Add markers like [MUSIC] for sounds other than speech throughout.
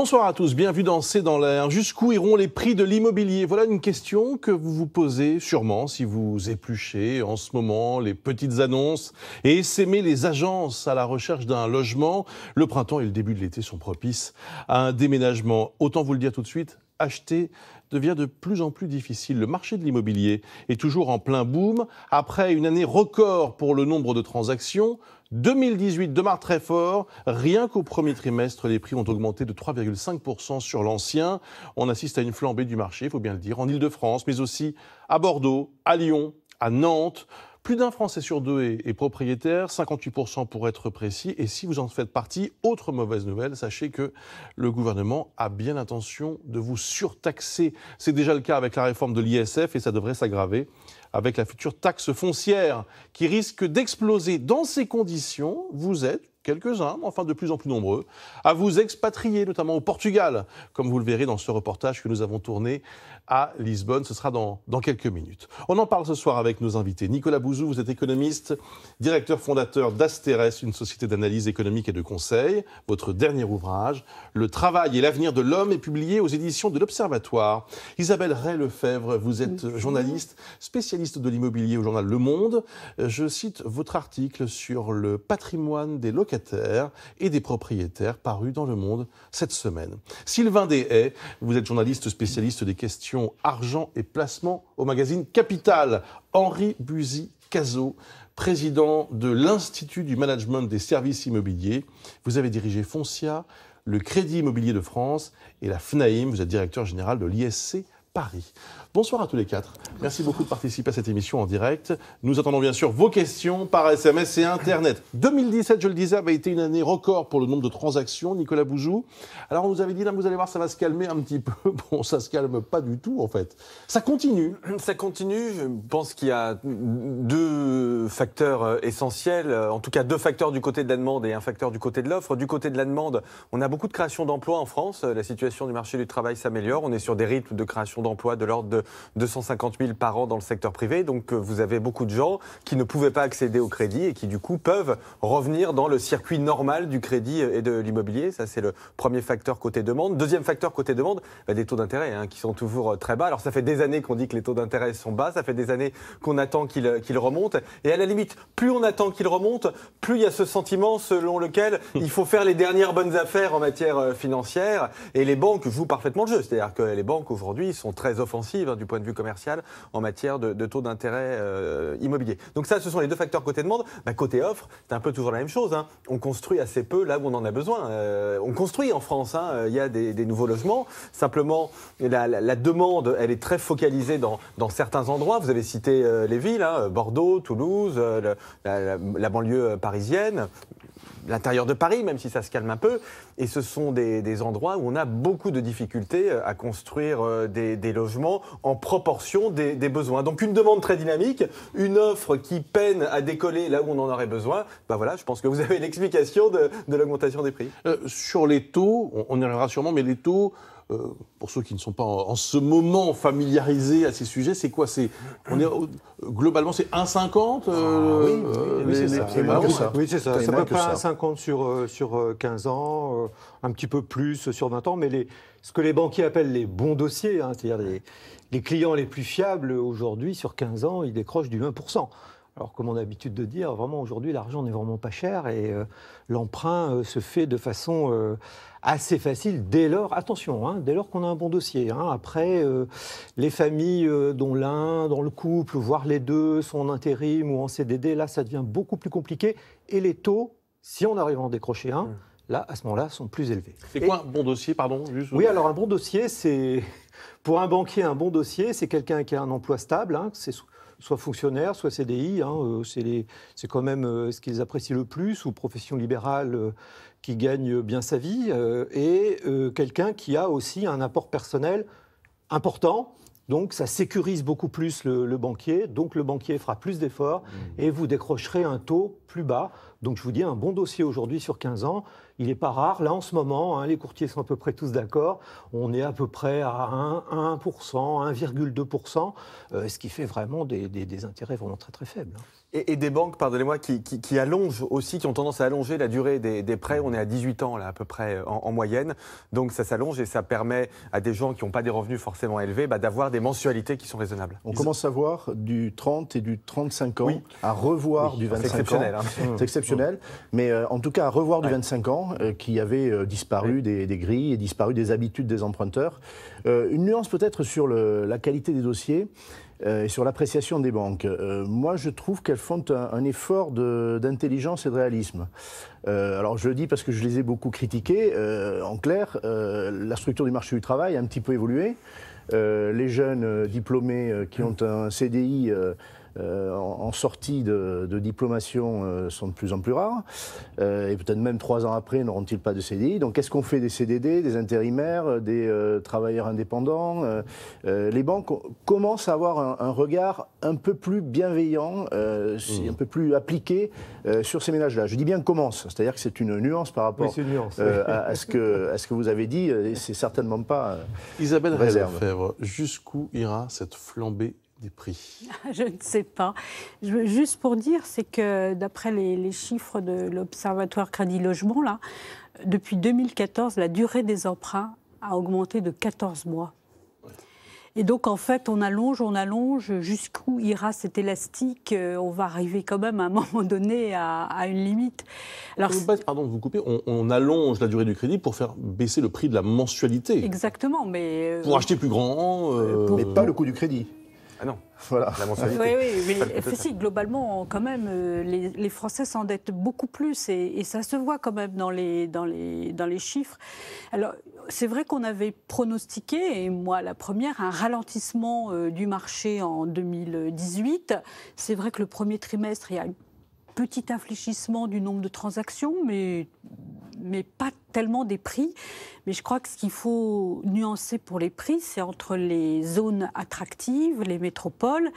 Bonsoir à tous, bienvenue dans C'est dans l'air. Jusqu'où iront les prix de l'immobilier Voilà une question que vous vous posez sûrement si vous épluchez en ce moment les petites annonces et s'aimer les agences à la recherche d'un logement. Le printemps et le début de l'été sont propices à un déménagement. Autant vous le dire tout de suite, acheter devient de plus en plus difficile. Le marché de l'immobilier est toujours en plein boom. Après une année record pour le nombre de transactions, 2018 démarre très fort. Rien qu'au premier trimestre, les prix ont augmenté de 3,5% sur l'ancien. On assiste à une flambée du marché, il faut bien le dire, en Ile-de-France, mais aussi à Bordeaux, à Lyon, à Nantes. Plus d'un Français sur deux est, propriétaire, 58% pour être précis. Et si vous en faites partie, autre mauvaise nouvelle, sachez que le gouvernement a bien l'intention de vous surtaxer. C'est déjà le cas avec la réforme de l'ISF et ça devrait s'aggraver avec la future taxe foncière qui risque d'exploser. Dans ces conditions, vous êtes quelques-uns, enfin de plus en plus nombreux, à vous expatrier, notamment au Portugal, comme vous le verrez dans ce reportage que nous avons tourné à Lisbonne. Ce sera dans, quelques minutes. On en parle ce soir avec nos invités. Nicolas Bouzou, vous êtes économiste, directeur fondateur d'Asteres, une société d'analyse économique et de conseil. Votre dernier ouvrage, Le travail et l'avenir de l'homme, est publié aux éditions de l'Observatoire. Isabelle Ray-Lefebvre, vous êtes journaliste, spécialiste de l'immobilier au journal Le Monde. Euh, je cite votre article sur le patrimoine des locataires et des propriétaires paru dans Le Monde cette semaine. Sylvain Deshaies, vous êtes journaliste spécialiste des questions argent et placement au magazine Capital. Henri Buzy Cazot, président de l'Institut du Management des Services Immobiliers. Vous avez dirigé Foncia, le Crédit Immobilier de France et la FNAIM. Vous êtes directeur général de l'ISC Paris. Bonsoir à tous les quatre. Merci beaucoup de participer à cette émission en direct. Nous attendons bien sûr vos questions par SMS et Internet. 2017, je le disais, avait été une année record pour le nombre de transactions, Nicolas Boujou. Alors on vous avait dit, vous allez voir, ça va se calmer un petit peu. [LAUGHS] Bon, ça se calme pas du tout, en fait. Ça continue. [CLEARS THROAT] Ça continue. Je pense qu'il y a deux facteurs euh, essentiels, euh, en tout cas deux facteurs du côté de la demande et un facteur du côté de l'offre. Du côté de la demande, on a beaucoup de création d'emplois en France. Euh, la situation du marché du travail s'améliore. On est sur des rythmes de création d'emplois emplois de l'ordre de 250 000 par an dans le secteur privé. Donc euh, vous avez beaucoup de gens qui ne pouvaient pas accéder au crédit et qui du coup peuvent revenir dans le circuit normal du crédit euh, et de l'immobilier. Ça c'est le premier facteur côté demande. Deuxième facteur côté demande, bah, des taux d'intérêt hein, qui sont toujours euh, très bas. Alors ça fait des années qu'on dit que les taux d'intérêt sont bas, ça fait des années qu'on attend qu'ils remontent. Et à la limite, plus on attend qu'ils remontent, plus il y a ce sentiment selon lequel [LAUGHS] il faut faire les dernières bonnes affaires en matière financière. Et les banques jouent parfaitement le jeu. C'est-à-dire que les banques aujourd'hui sont très offensive hein, du point de vue commercial en matière de, taux d'intérêt euh, immobilier. Donc ça, ce sont les deux facteurs côté demande. Bah, côté offre, c'est un peu toujours la même chose. Hein. On construit assez peu là où on en a besoin. Euh, on construit en France, hein. il y a des, nouveaux logements. Simplement, la, demande, elle est très focalisée dans, certains endroits. Vous avez cité euh, les villes, Bordeaux, Toulouse, la banlieue parisienne l'intérieur de Paris, même si ça se calme un peu. Et ce sont des, endroits où on a beaucoup de difficultés euh, à construire euh, des, logements en proportion des, besoins. Donc une demande très dynamique, une offre qui peine à décoller là où on en aurait besoin. Ben voilà, je pense que vous avez [LAUGHS] l'explication de, de l'augmentation des prix. Euh, sur les taux, on, on y sûrement, mais les taux... Euh, pour ceux qui ne sont pas en, ce moment familiarisés à ces sujets, c'est quoi C'est on globalement c'est 1,50 euh, ah euh, Oui, c'est ça. ça. c'est peut pas 1,50 sur sur 15 ans, un petit peu plus sur 20 ans, mais les, ce que les banquiers appellent les bons dossiers, hein, c'est-à-dire les, les clients les plus fiables aujourd'hui sur 15 ans, ils décrochent du 1 alors, comme on a l'habitude de dire, vraiment aujourd'hui, l'argent n'est vraiment pas cher et euh, l'emprunt euh, se fait de façon euh, assez facile dès lors, attention, hein, dès lors qu'on a un bon dossier. Hein. après, les familles dont l'un, dans le couple, voire les deux, sont en intérim ou en CDD, là, ça devient beaucoup plus compliqué et les taux, si on arrive à en décrocher un, mmh. là, à ce moment-là, sont plus élevés. C'est quoi un bon dossier, pardon Oui, alors un bon dossier, c'est. [LAUGHS] Pour un banquier, un bon dossier, c'est quelqu'un qui a un emploi stable, hein, c'est soit fonctionnaire, soit CDI. Hein, euh, c'est quand même euh, ce qu'ils apprécient le plus, ou profession libérale euh, qui gagne bien sa vie, et quelqu'un qui a aussi un apport personnel important donc ça sécurise beaucoup plus le, banquier, donc le banquier fera plus d'efforts mmh. et vous décrocherez un taux plus bas. Donc je vous dis, un bon dossier aujourd'hui sur 15 ans, il n'est pas rare. Là en ce moment, hein, les courtiers sont à peu près tous d'accord, on est à peu près à 1, 1,2%, euh, ce qui fait vraiment des intérêts vraiment très très faibles. Hein. Et, des banques, pardonnez-moi, qui, allongent aussi, qui ont tendance à allonger la durée des, prêts. On est à 18 ans, là, à peu près, euh, en, moyenne. Donc, ça s'allonge et ça permet à des gens qui n'ont pas des revenus forcément élevés bah, d'avoir des mensualités qui sont raisonnables. On commence à voir du 30 et du 35 ans, à revoir du 25 ans. Hein. C'est exceptionnel. exceptionnel. Mm. Mais euh, en tout cas, à revoir du 25 ans, euh, qui avait disparu des, grilles et disparu des habitudes des emprunteurs. une nuance peut-être sur la qualité des dossiers. Euh, et sur l'appréciation des banques. Euh, moi, je trouve qu'elles font un, effort d'intelligence et de réalisme. Euh, alors, je le dis parce que je les ai beaucoup critiquées. en clair, la structure du marché du travail a un petit peu évolué. les jeunes diplômés qui ont un CDI euh, en, sortie de, diplomation euh, sont de plus en plus rares. Euh, et peut-être même trois ans après, n'auront-ils pas de CDI. Donc qu'est-ce qu'on fait des CDD, des intérimaires, des travailleurs indépendants Les banques commencent à avoir un, regard un peu plus bienveillant, mmh. un peu plus appliqué sur ces ménages-là. Je dis bien commence, c'est-à-dire que c'est une nuance par rapport à, ce que, à ce que vous avez dit. C'est certainement pas. Isabelle Réserve, jusqu'où ira cette flambée des prix [LAUGHS] Je ne sais pas. Je, juste pour dire, c'est que d'après les, chiffres de l'Observatoire Crédit Logement, là, depuis 2014, la durée des emprunts a augmenté de 14 mois. Et donc, en fait, on allonge, on allonge, jusqu'où ira cet élastique euh, On va arriver quand même à un [LAUGHS] moment donné à, une limite. Alors, euh, pardon de vous couper, on, allonge la durée du crédit pour faire baisser le prix de la mensualité. Exactement, mais... Euh, pour acheter plus grand... mais pas le coût du crédit. Ah non. Voilà. Oui, oui, mais si, globalement, quand même, euh, les, Français s'endettent beaucoup plus et, ça se voit quand même dans les, dans les, dans les chiffres. Alors, c'est vrai qu'on avait pronostiqué, et moi la première, un ralentissement euh, du marché en 2018. C'est vrai que le premier trimestre, il y a une petit infléchissement du nombre de transactions, mais, mais pas tellement des prix. Mais je crois que ce qu'il faut nuancer pour les prix, c'est entre les zones attractives, les métropoles,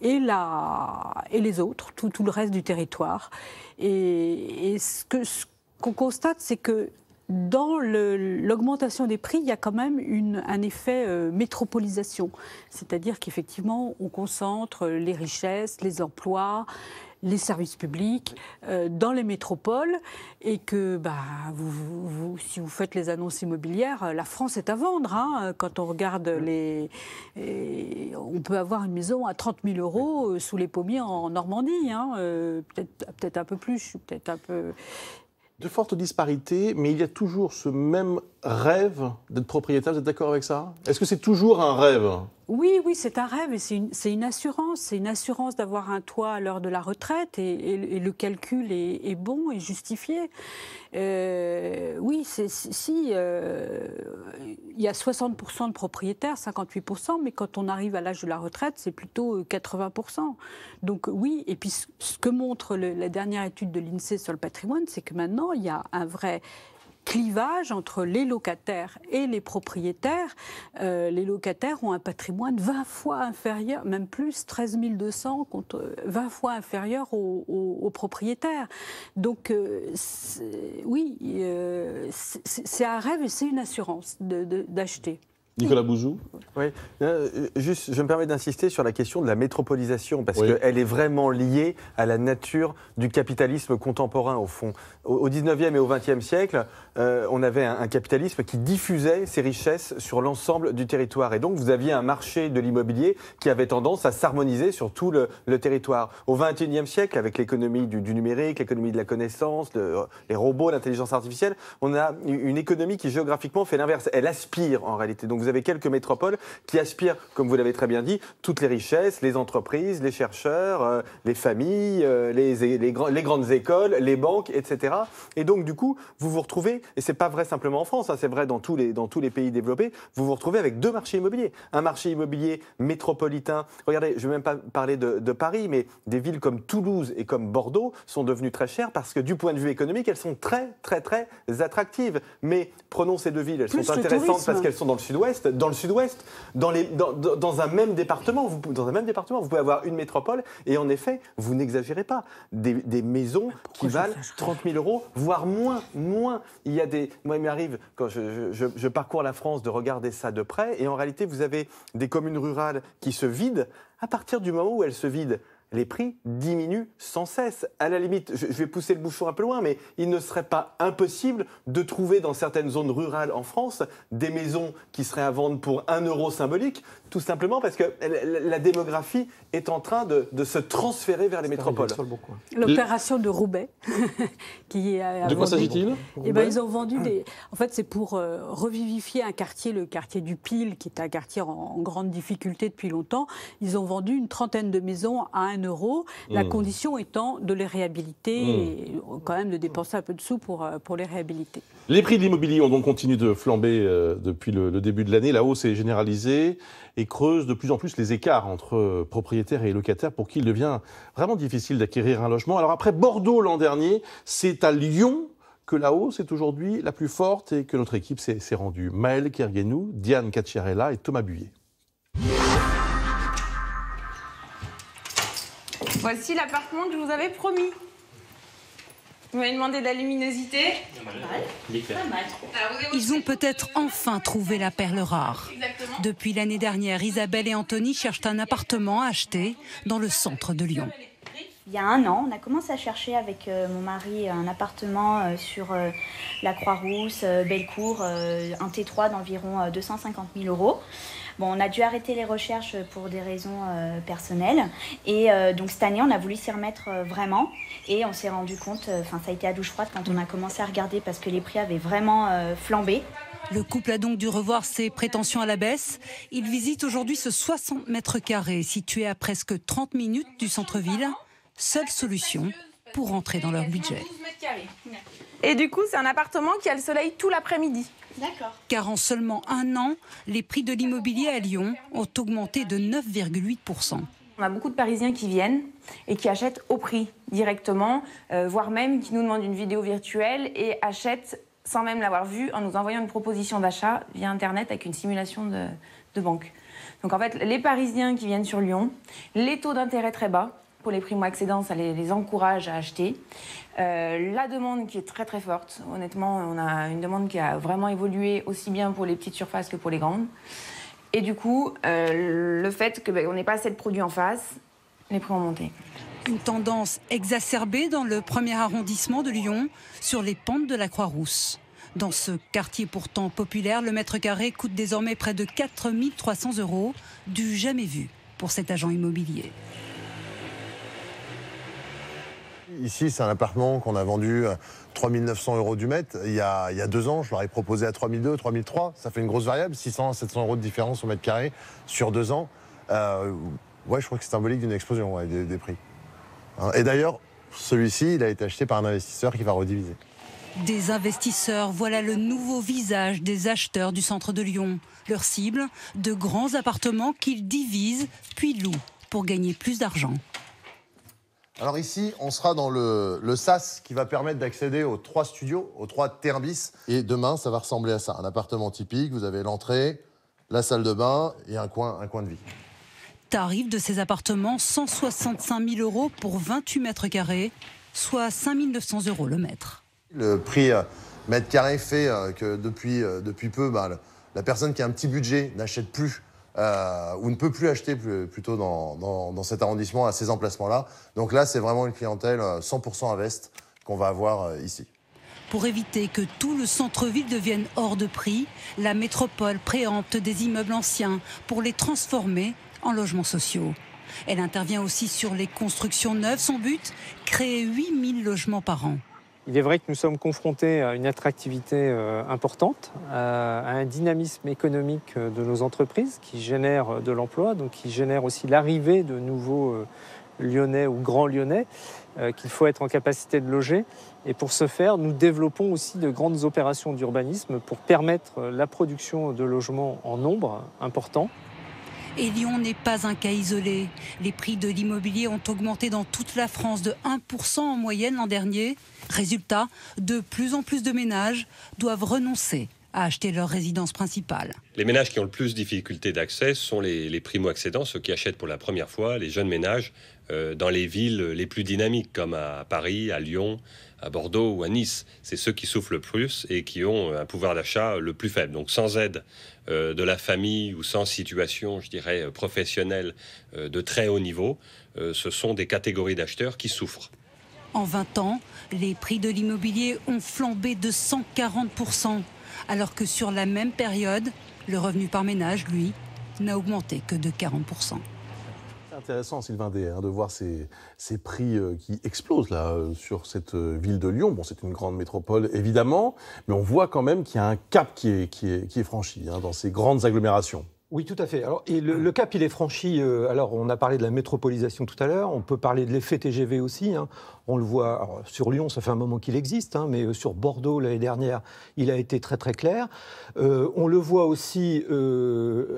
et, la, et les autres, tout, tout le reste du territoire. Et, ce qu'on constate, c'est que dans l'augmentation des prix, il y a quand même une, un effet euh, métropolisation. C'est-à-dire qu'effectivement, on concentre les richesses, les emplois, les services publics, euh, dans les métropoles, et que bah, vous, si vous faites les annonces immobilières, euh, la France est à vendre. Hein, euh, quand on regarde les. on peut avoir une maison à 30 000 euros sous les pommiers en Normandie, hein, peut-être un peu plus, peut-être un peu. De fortes disparités, mais il y a toujours ce même rêve d'être propriétaire, vous êtes d'accord avec ça Est-ce que c'est toujours un rêve Oui, oui, c'est un rêve et c'est une, assurance. C'est une assurance d'avoir un toit à l'heure de la retraite et, le calcul est, bon et justifié. Euh, oui, c'est, si, euh, il y a 60% de propriétaires, 58%, mais quand on arrive à l'âge de la retraite, c'est plutôt 80%. Euh, Donc oui, et puis ce que montre la dernière étude de l'INSEE sur le patrimoine, c'est que maintenant, il y a un vrai clivage entre les locataires et les propriétaires. Euh, les locataires ont un patrimoine 20 fois inférieur, même plus, 13 200 contre 20 fois inférieur aux, propriétaires. Donc euh, oui, euh, c'est un rêve et c'est une assurance d'acheter. Nicolas Bouzou Oui, euh, juste, je me permets d'insister sur la question de la métropolisation, parce qu'elle est vraiment liée à la nature du capitalisme contemporain, au fond. Au 19e et au 20e siècle, euh, on avait un, capitalisme qui diffusait ses richesses sur l'ensemble du territoire. Et donc, vous aviez un marché de l'immobilier qui avait tendance à s'harmoniser sur tout le, territoire. Au 21e siècle, avec l'économie du, numérique, l'économie de la connaissance, les robots, l'intelligence artificielle, on a une économie qui géographiquement fait l'inverse. Elle aspire, en réalité. Donc, vous avez quelques métropoles qui aspirent, comme vous l'avez très bien dit, toutes les richesses, les entreprises, les chercheurs, euh, les familles, euh, les, les, les, grandes écoles, les banques, etc. Et donc, du coup, vous vous retrouvez, et c'est pas vrai simplement en France, hein, c'est vrai dans tous, les, dans tous les pays développés, vous vous retrouvez avec deux marchés immobiliers. Un marché immobilier métropolitain. Regardez, je ne vais même pas parler de, Paris, mais des villes comme Toulouse et comme Bordeaux sont devenues très chères parce que du point de vue économique, elles sont très, très, très attractives. Mais prenons ces deux villes, elles sont intéressantes parce qu'elles sont dans le sud-ouest dans le sud-ouest, dans, un même département. Vous, dans un même département, vous pouvez avoir une métropole. Et en effet, vous n'exagérez pas. Des, maisons qui valent 30 000 euros, voire moins, moins. Il y a des. Moi, il m'arrive, quand je, je parcours la France, de regarder ça de près. Et en réalité, vous avez des communes rurales qui se vident à partir du moment où elles se vident les prix diminuent sans cesse. À la limite, je vais pousser le bouchon un peu loin, mais il ne serait pas impossible de trouver dans certaines zones rurales en France des maisons qui seraient à vendre pour un euro symbolique, tout simplement parce que la démographie est en train de, se transférer vers les métropoles. L'opération de Roubaix, [LAUGHS] qui est De quoi s'agit-il eh ben, Ils ont vendu des. En fait, c'est pour euh, revivifier un quartier, le quartier du Pile, qui est un quartier en, grande difficulté depuis longtemps. Ils ont vendu une trentaine de maisons à un la mmh. condition étant de les réhabiliter mmh. et quand même de dépenser un peu de sous pour, euh, pour les réhabiliter. Les prix de l'immobilier ont donc continué de flamber euh, depuis le, début de l'année. La hausse est généralisée et creuse de plus en plus les écarts entre euh, propriétaires et locataires pour qu'il devienne devient vraiment difficile d'acquérir un logement. Alors après Bordeaux l'an dernier, c'est à Lyon que la hausse est aujourd'hui la plus forte et que notre équipe s'est rendue. Maël Kerguenou, Diane Cacciarella et Thomas Buyer. Voici l'appartement que je vous avais promis. Vous m'avez demandé de la luminosité. Ils ont peut-être enfin trouvé la perle rare. Depuis l'année dernière, Isabelle et Anthony cherchent un appartement à acheter dans le centre de Lyon. Il y a un an, on a commencé à chercher avec euh, mon mari un appartement euh, sur euh, la Croix-Rousse, Bellecour, un T3 d'environ 250 000 euros on a dû arrêter les recherches pour des raisons euh, personnelles. Et euh, donc cette année, on a voulu s'y remettre euh, vraiment. Et on s'est rendu compte, enfin ça a été à douche froide quand on a commencé à regarder parce que les prix avaient vraiment flambé. Le couple a donc dû revoir ses prétentions à la baisse. Ils visite aujourd'hui ce 60 mètres carrés situé à presque 30 minutes du centre-ville. Seule solution pour rentrer dans leur budget. Et du coup, c'est un appartement qui a le soleil tout l'après-midi. D'accord. Car en seulement un an, les prix de l'immobilier à Lyon ont augmenté de 9,8%. On a beaucoup de Parisiens qui viennent et qui achètent au prix directement, euh, voire même qui nous demandent une vidéo virtuelle et achètent sans même l'avoir vue en nous envoyant une proposition d'achat via Internet avec une simulation de banque. Donc en fait, les Parisiens qui viennent sur Lyon, les taux d'intérêt très bas, pour les primo-accédants, ça les, encourage à acheter. Euh, la demande qui est très très forte, honnêtement, on a une demande qui a vraiment évolué aussi bien pour les petites surfaces que pour les grandes. Et du coup, euh, le fait qu'on ben, n'ait pas assez de produits en face, les prix ont monté. Une tendance exacerbée dans le premier arrondissement de Lyon, sur les pentes de la Croix-Rousse. Dans ce quartier pourtant populaire, le mètre carré coûte désormais près de 4300 euros, du jamais vu pour cet agent immobilier. Ici, c'est un appartement qu'on a vendu 3900 euh, euros du mètre. Il y, a, deux ans, je leur ai proposé à 3002, 3003. Ça fait une grosse variable, 600 à 700 euros de différence au mètre carré sur deux ans. Euh, ouais, je crois que c'est symbolique d'une explosion des, prix. Hein, et d'ailleurs, celui-ci, il a été acheté par un investisseur qui va rediviser. Des investisseurs, voilà le nouveau visage des acheteurs du centre de Lyon. Leur cible, de grands appartements qu'ils divisent puis louent pour gagner plus d'argent. Alors ici, on sera dans le, le SAS qui va permettre d'accéder aux trois studios, aux trois terbis Et demain, ça va ressembler à ça. Un appartement typique, vous avez l'entrée, la salle de bain et un coin, un coin de vie. Tarif de ces appartements, 165 000 euros pour 28 mètres carrés, soit 5 900 euros le mètre. Le prix euh, mètre carré fait euh, que depuis, euh, depuis peu, bah, la personne qui a un petit budget n'achète plus euh, ou ne peut plus acheter plutôt dans, dans, dans, cet arrondissement, à ces emplacements-là. Donc là, c'est vraiment une clientèle 100% euh, invest qu'on va avoir euh, ici. Pour éviter que tout le centre-ville devienne hors de prix, la métropole préempte des immeubles anciens pour les transformer en logements sociaux. Elle intervient aussi sur les constructions neuves. Son but Créer 8000 logements par an. Il est vrai que nous sommes confrontés à une attractivité euh, importante, euh, à un dynamisme économique euh, de nos entreprises qui génère de l'emploi, donc qui génère aussi l'arrivée de nouveaux lyonnais ou grands lyonnais qu'il faut être en capacité de loger. Et pour ce faire, nous développons aussi de grandes opérations d'urbanisme pour permettre la production de logements en nombre important. Et Lyon n'est pas un cas isolé. Les prix de l'immobilier ont augmenté dans toute la France de 1% en moyenne l'an dernier. Résultat, de plus en plus de ménages doivent renoncer à acheter leur résidence principale. Les ménages qui ont le plus de difficultés d'accès sont les, primo-accédants, ceux qui achètent pour la première fois, les jeunes ménages euh, dans les villes les plus dynamiques comme à Paris, à Lyon, à Bordeaux ou à Nice. C'est ceux qui souffrent le plus et qui ont euh, un pouvoir d'achat le plus faible. Donc sans aide euh, de la famille ou sans situation, je dirais, euh, professionnelle de très haut niveau, ce sont des catégories d'acheteurs qui souffrent. En 20 ans, les prix de l'immobilier ont flambé de 140%, alors que sur la même période, le revenu par ménage, lui, n'a augmenté que de 40% intéressant, Sylvain D, hein, de voir ces, prix euh, qui explosent là euh, sur cette euh, ville de Lyon. Bon, c'est une grande métropole, évidemment, mais on voit quand même qu'il y a un cap qui est, qui est, franchi hein, dans ces grandes agglomérations. Oui, tout à fait. Alors, le, cap, il est franchi. Euh, alors, on a parlé de la métropolisation tout à l'heure. On peut parler de l'effet TGV aussi. Hein. On le voit sur Lyon, ça fait un moment qu'il existe, hein, mais euh, sur Bordeaux l'année dernière, il a été très très clair. Euh, on le voit aussi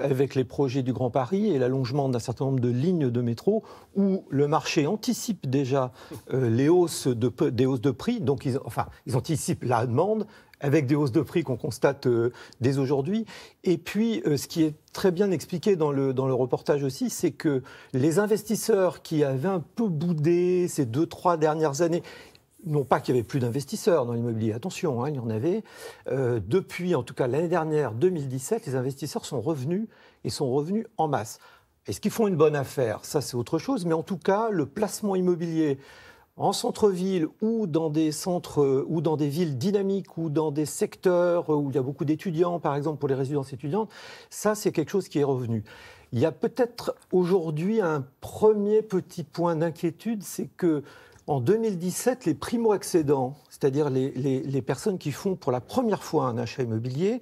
avec les projets du Grand Paris et l'allongement d'un certain nombre de lignes de métro où le marché anticipe déjà les hausses de, des hausses de prix. Donc, enfin, ils anticipent la demande avec des hausses de prix qu'on constate euh, dès aujourd'hui. Et puis, euh, ce qui est très bien expliqué dans le, dans le reportage aussi, c'est que les investisseurs qui avaient un peu boudé ces deux, trois dernières années, non pas qu'il n'y avait plus d'investisseurs dans l'immobilier, attention, hein, il y en avait. Euh, depuis, en tout cas l'année dernière, 2017, les investisseurs sont revenus et sont revenus en masse. Est-ce qu'ils font une bonne affaire Ça, c'est autre chose, mais en tout cas, le placement immobilier en centre-ville ou dans des centres euh, ou dans des villes dynamiques ou dans des secteurs euh, où il y a beaucoup d'étudiants, par exemple pour les résidences étudiantes, ça c'est quelque chose qui est revenu. Il y a peut-être aujourd'hui un premier petit point d'inquiétude, c'est que en 2017, les primo excédents cest c'est-à-dire les personnes qui font pour la première fois un achat immobilier,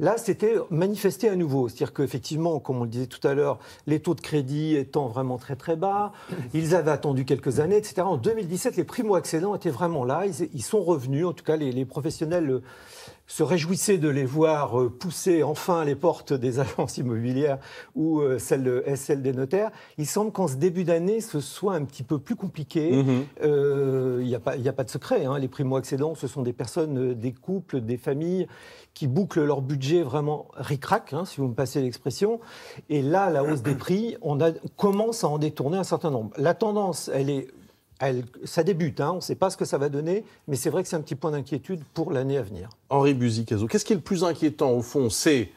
Là, c'était manifesté à nouveau. C'est-à-dire qu'effectivement, comme on le disait tout à l'heure, les taux de crédit étant vraiment très très bas, ils avaient attendu quelques années, etc. En 2017, les primo-accédants étaient vraiment là. Ils, sont revenus, en tout cas les professionnels euh, se réjouissait de les voir euh, pousser enfin les portes des [LAUGHS] agences immobilières ou euh, celles, euh, SL des notaires. Il semble qu'en ce début d'année, ce soit un petit peu plus compliqué. Il mhm. n'y a, pas de secret. Hein. Les primo-accédants, ce sont des personnes, des couples, des familles qui bouclent leur budget vraiment ric hein, si vous me passez l'expression. Et là, la hausse des prix, on commence à en détourner un certain nombre. La tendance, elle est ça débute, hein, on ne sait pas ce que ça va donner, mais c'est vrai que c'est un petit point d'inquiétude pour l'année à venir. Henri Buzicazo, qu'est-ce qui est le plus inquiétant au fond C'est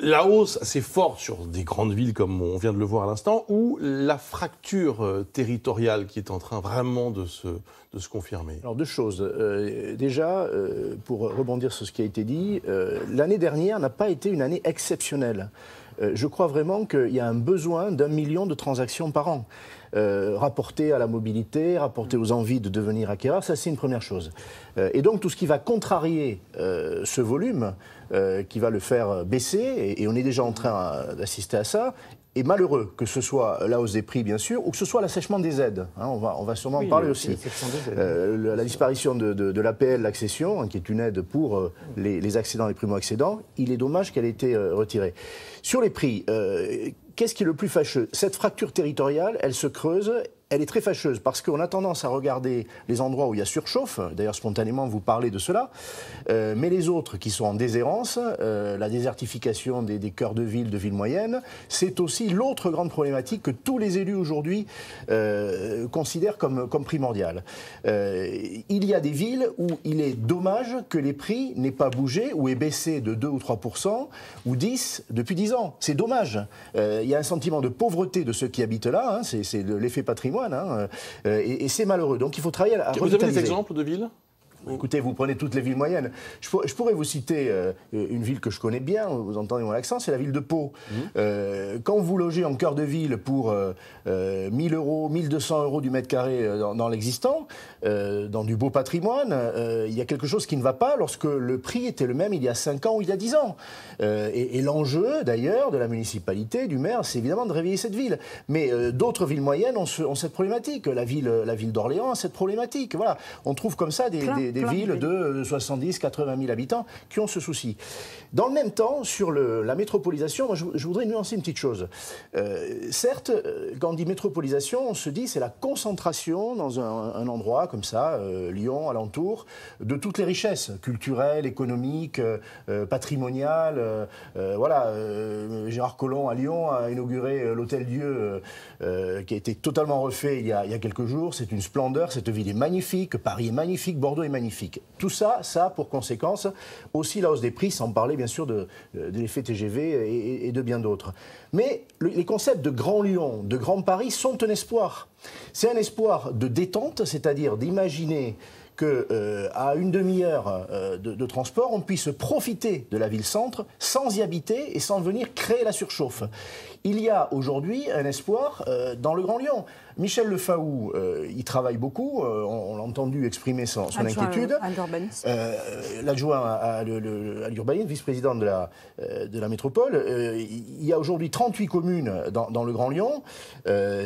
la hausse assez forte sur des grandes villes comme on vient de le voir à l'instant, ou la fracture euh, territoriale qui est en train vraiment de se, de se confirmer Alors deux choses. Euh, déjà, euh, pour rebondir sur ce qui a été dit, l'année dernière n'a pas été une année exceptionnelle. je crois vraiment qu'il y a un besoin d'un million de transactions par an. Euh, rapporté à la mobilité, rapporté aux envies de devenir acquéreur, ça c'est une première chose. Euh, et donc tout ce qui va contrarier euh, ce volume, qui va le faire baisser, et on est déjà en train d'assister à ça, et malheureux, que ce soit la hausse des prix, bien sûr, ou que ce soit l'assèchement des aides. Hein. on, va, on va sûrement en parler aussi. Euh, la disparition de, l'APL, l'accession, hein, qui est une aide pour euh, les, accidents, les primo-accédants, il est dommage qu'elle ait été euh, retirée. Sur les prix, qu'est-ce qui est le plus fâcheux Cette fracture territoriale, elle se creuse elle est très fâcheuse parce qu'on a tendance à regarder les endroits où il y a surchauffe, d'ailleurs spontanément vous parlez de cela, euh, mais les autres qui sont en déshérence, euh, la désertification des, cœurs de ville, de villes moyennes, c'est aussi l'autre grande problématique que tous les élus aujourd'hui euh, considèrent comme, comme primordiale. il y a des villes où il est dommage que les prix n'aient pas bougé ou aient baissé de 2 ou 3 ou 10 depuis 10 ans. C'est dommage. il y a un sentiment de pauvreté de ceux qui habitent là, hein. c'est l'effet patrimoine euh, euh, et, c'est malheureux. Donc il faut travailler à Vous avez des exemples de villes Écoutez, vous prenez toutes les villes moyennes. Je, pourrais vous citer euh, une ville que je connais bien, vous entendez mon accent, c'est la ville de Pau. Mhm. Euh, quand vous logez en cœur de ville pour euh, 1000 euh, euros, 1200 euros du mètre carré dans, l'existant, dans du beau patrimoine, il y a quelque chose qui ne va pas lorsque le prix était le même il y a 5 ans ou il y a 10 ans. et, l'enjeu, d'ailleurs, de la municipalité, du maire, c'est évidemment de réveiller cette ville. Mais d'autres villes moyennes ont, cette problématique. La ville, la ville d'Orléans a cette problématique. Voilà, on trouve comme ça des, des villes de 70, 80 000 habitants qui ont ce souci. Dans le même temps, sur la métropolisation, je, voudrais nuancer une petite chose. Euh, certes, euh, quand on dit métropolisation, on se dit c'est la concentration dans un, endroit comme ça, euh, Lyon, alentour, de toutes les richesses culturelles, économiques, patrimoniales. voilà, Gérard Collomb à Lyon a inauguré l'Hôtel Dieu qui a été totalement refait il y il y a quelques jours. C'est une splendeur, cette ville est magnifique, Paris est magnifique, Bordeaux est magnifique. Tout ça, ça a pour conséquence aussi la hausse des prix, sans parler bien sûr de, euh, l'effet TGV et, de bien d'autres. Mais les concepts de Grand Lyon, de Grand Paris sont un espoir. C'est un espoir de détente, c'est-à-dire d'imaginer que euh, à une demi-heure euh, de, transport, on puisse profiter de la ville-centre sans y habiter et sans venir créer la surchauffe. Il y a aujourd'hui un espoir dans le Grand Lyon. Michel Lefaou, euh, il travaille beaucoup, euh, on, l'a entendu exprimer son, inquiétude. Euh, l'adjoint à, à l'urbanisme, vice-président de, la, métropole, il y a aujourd'hui 38 communes dans, le Grand Lyon,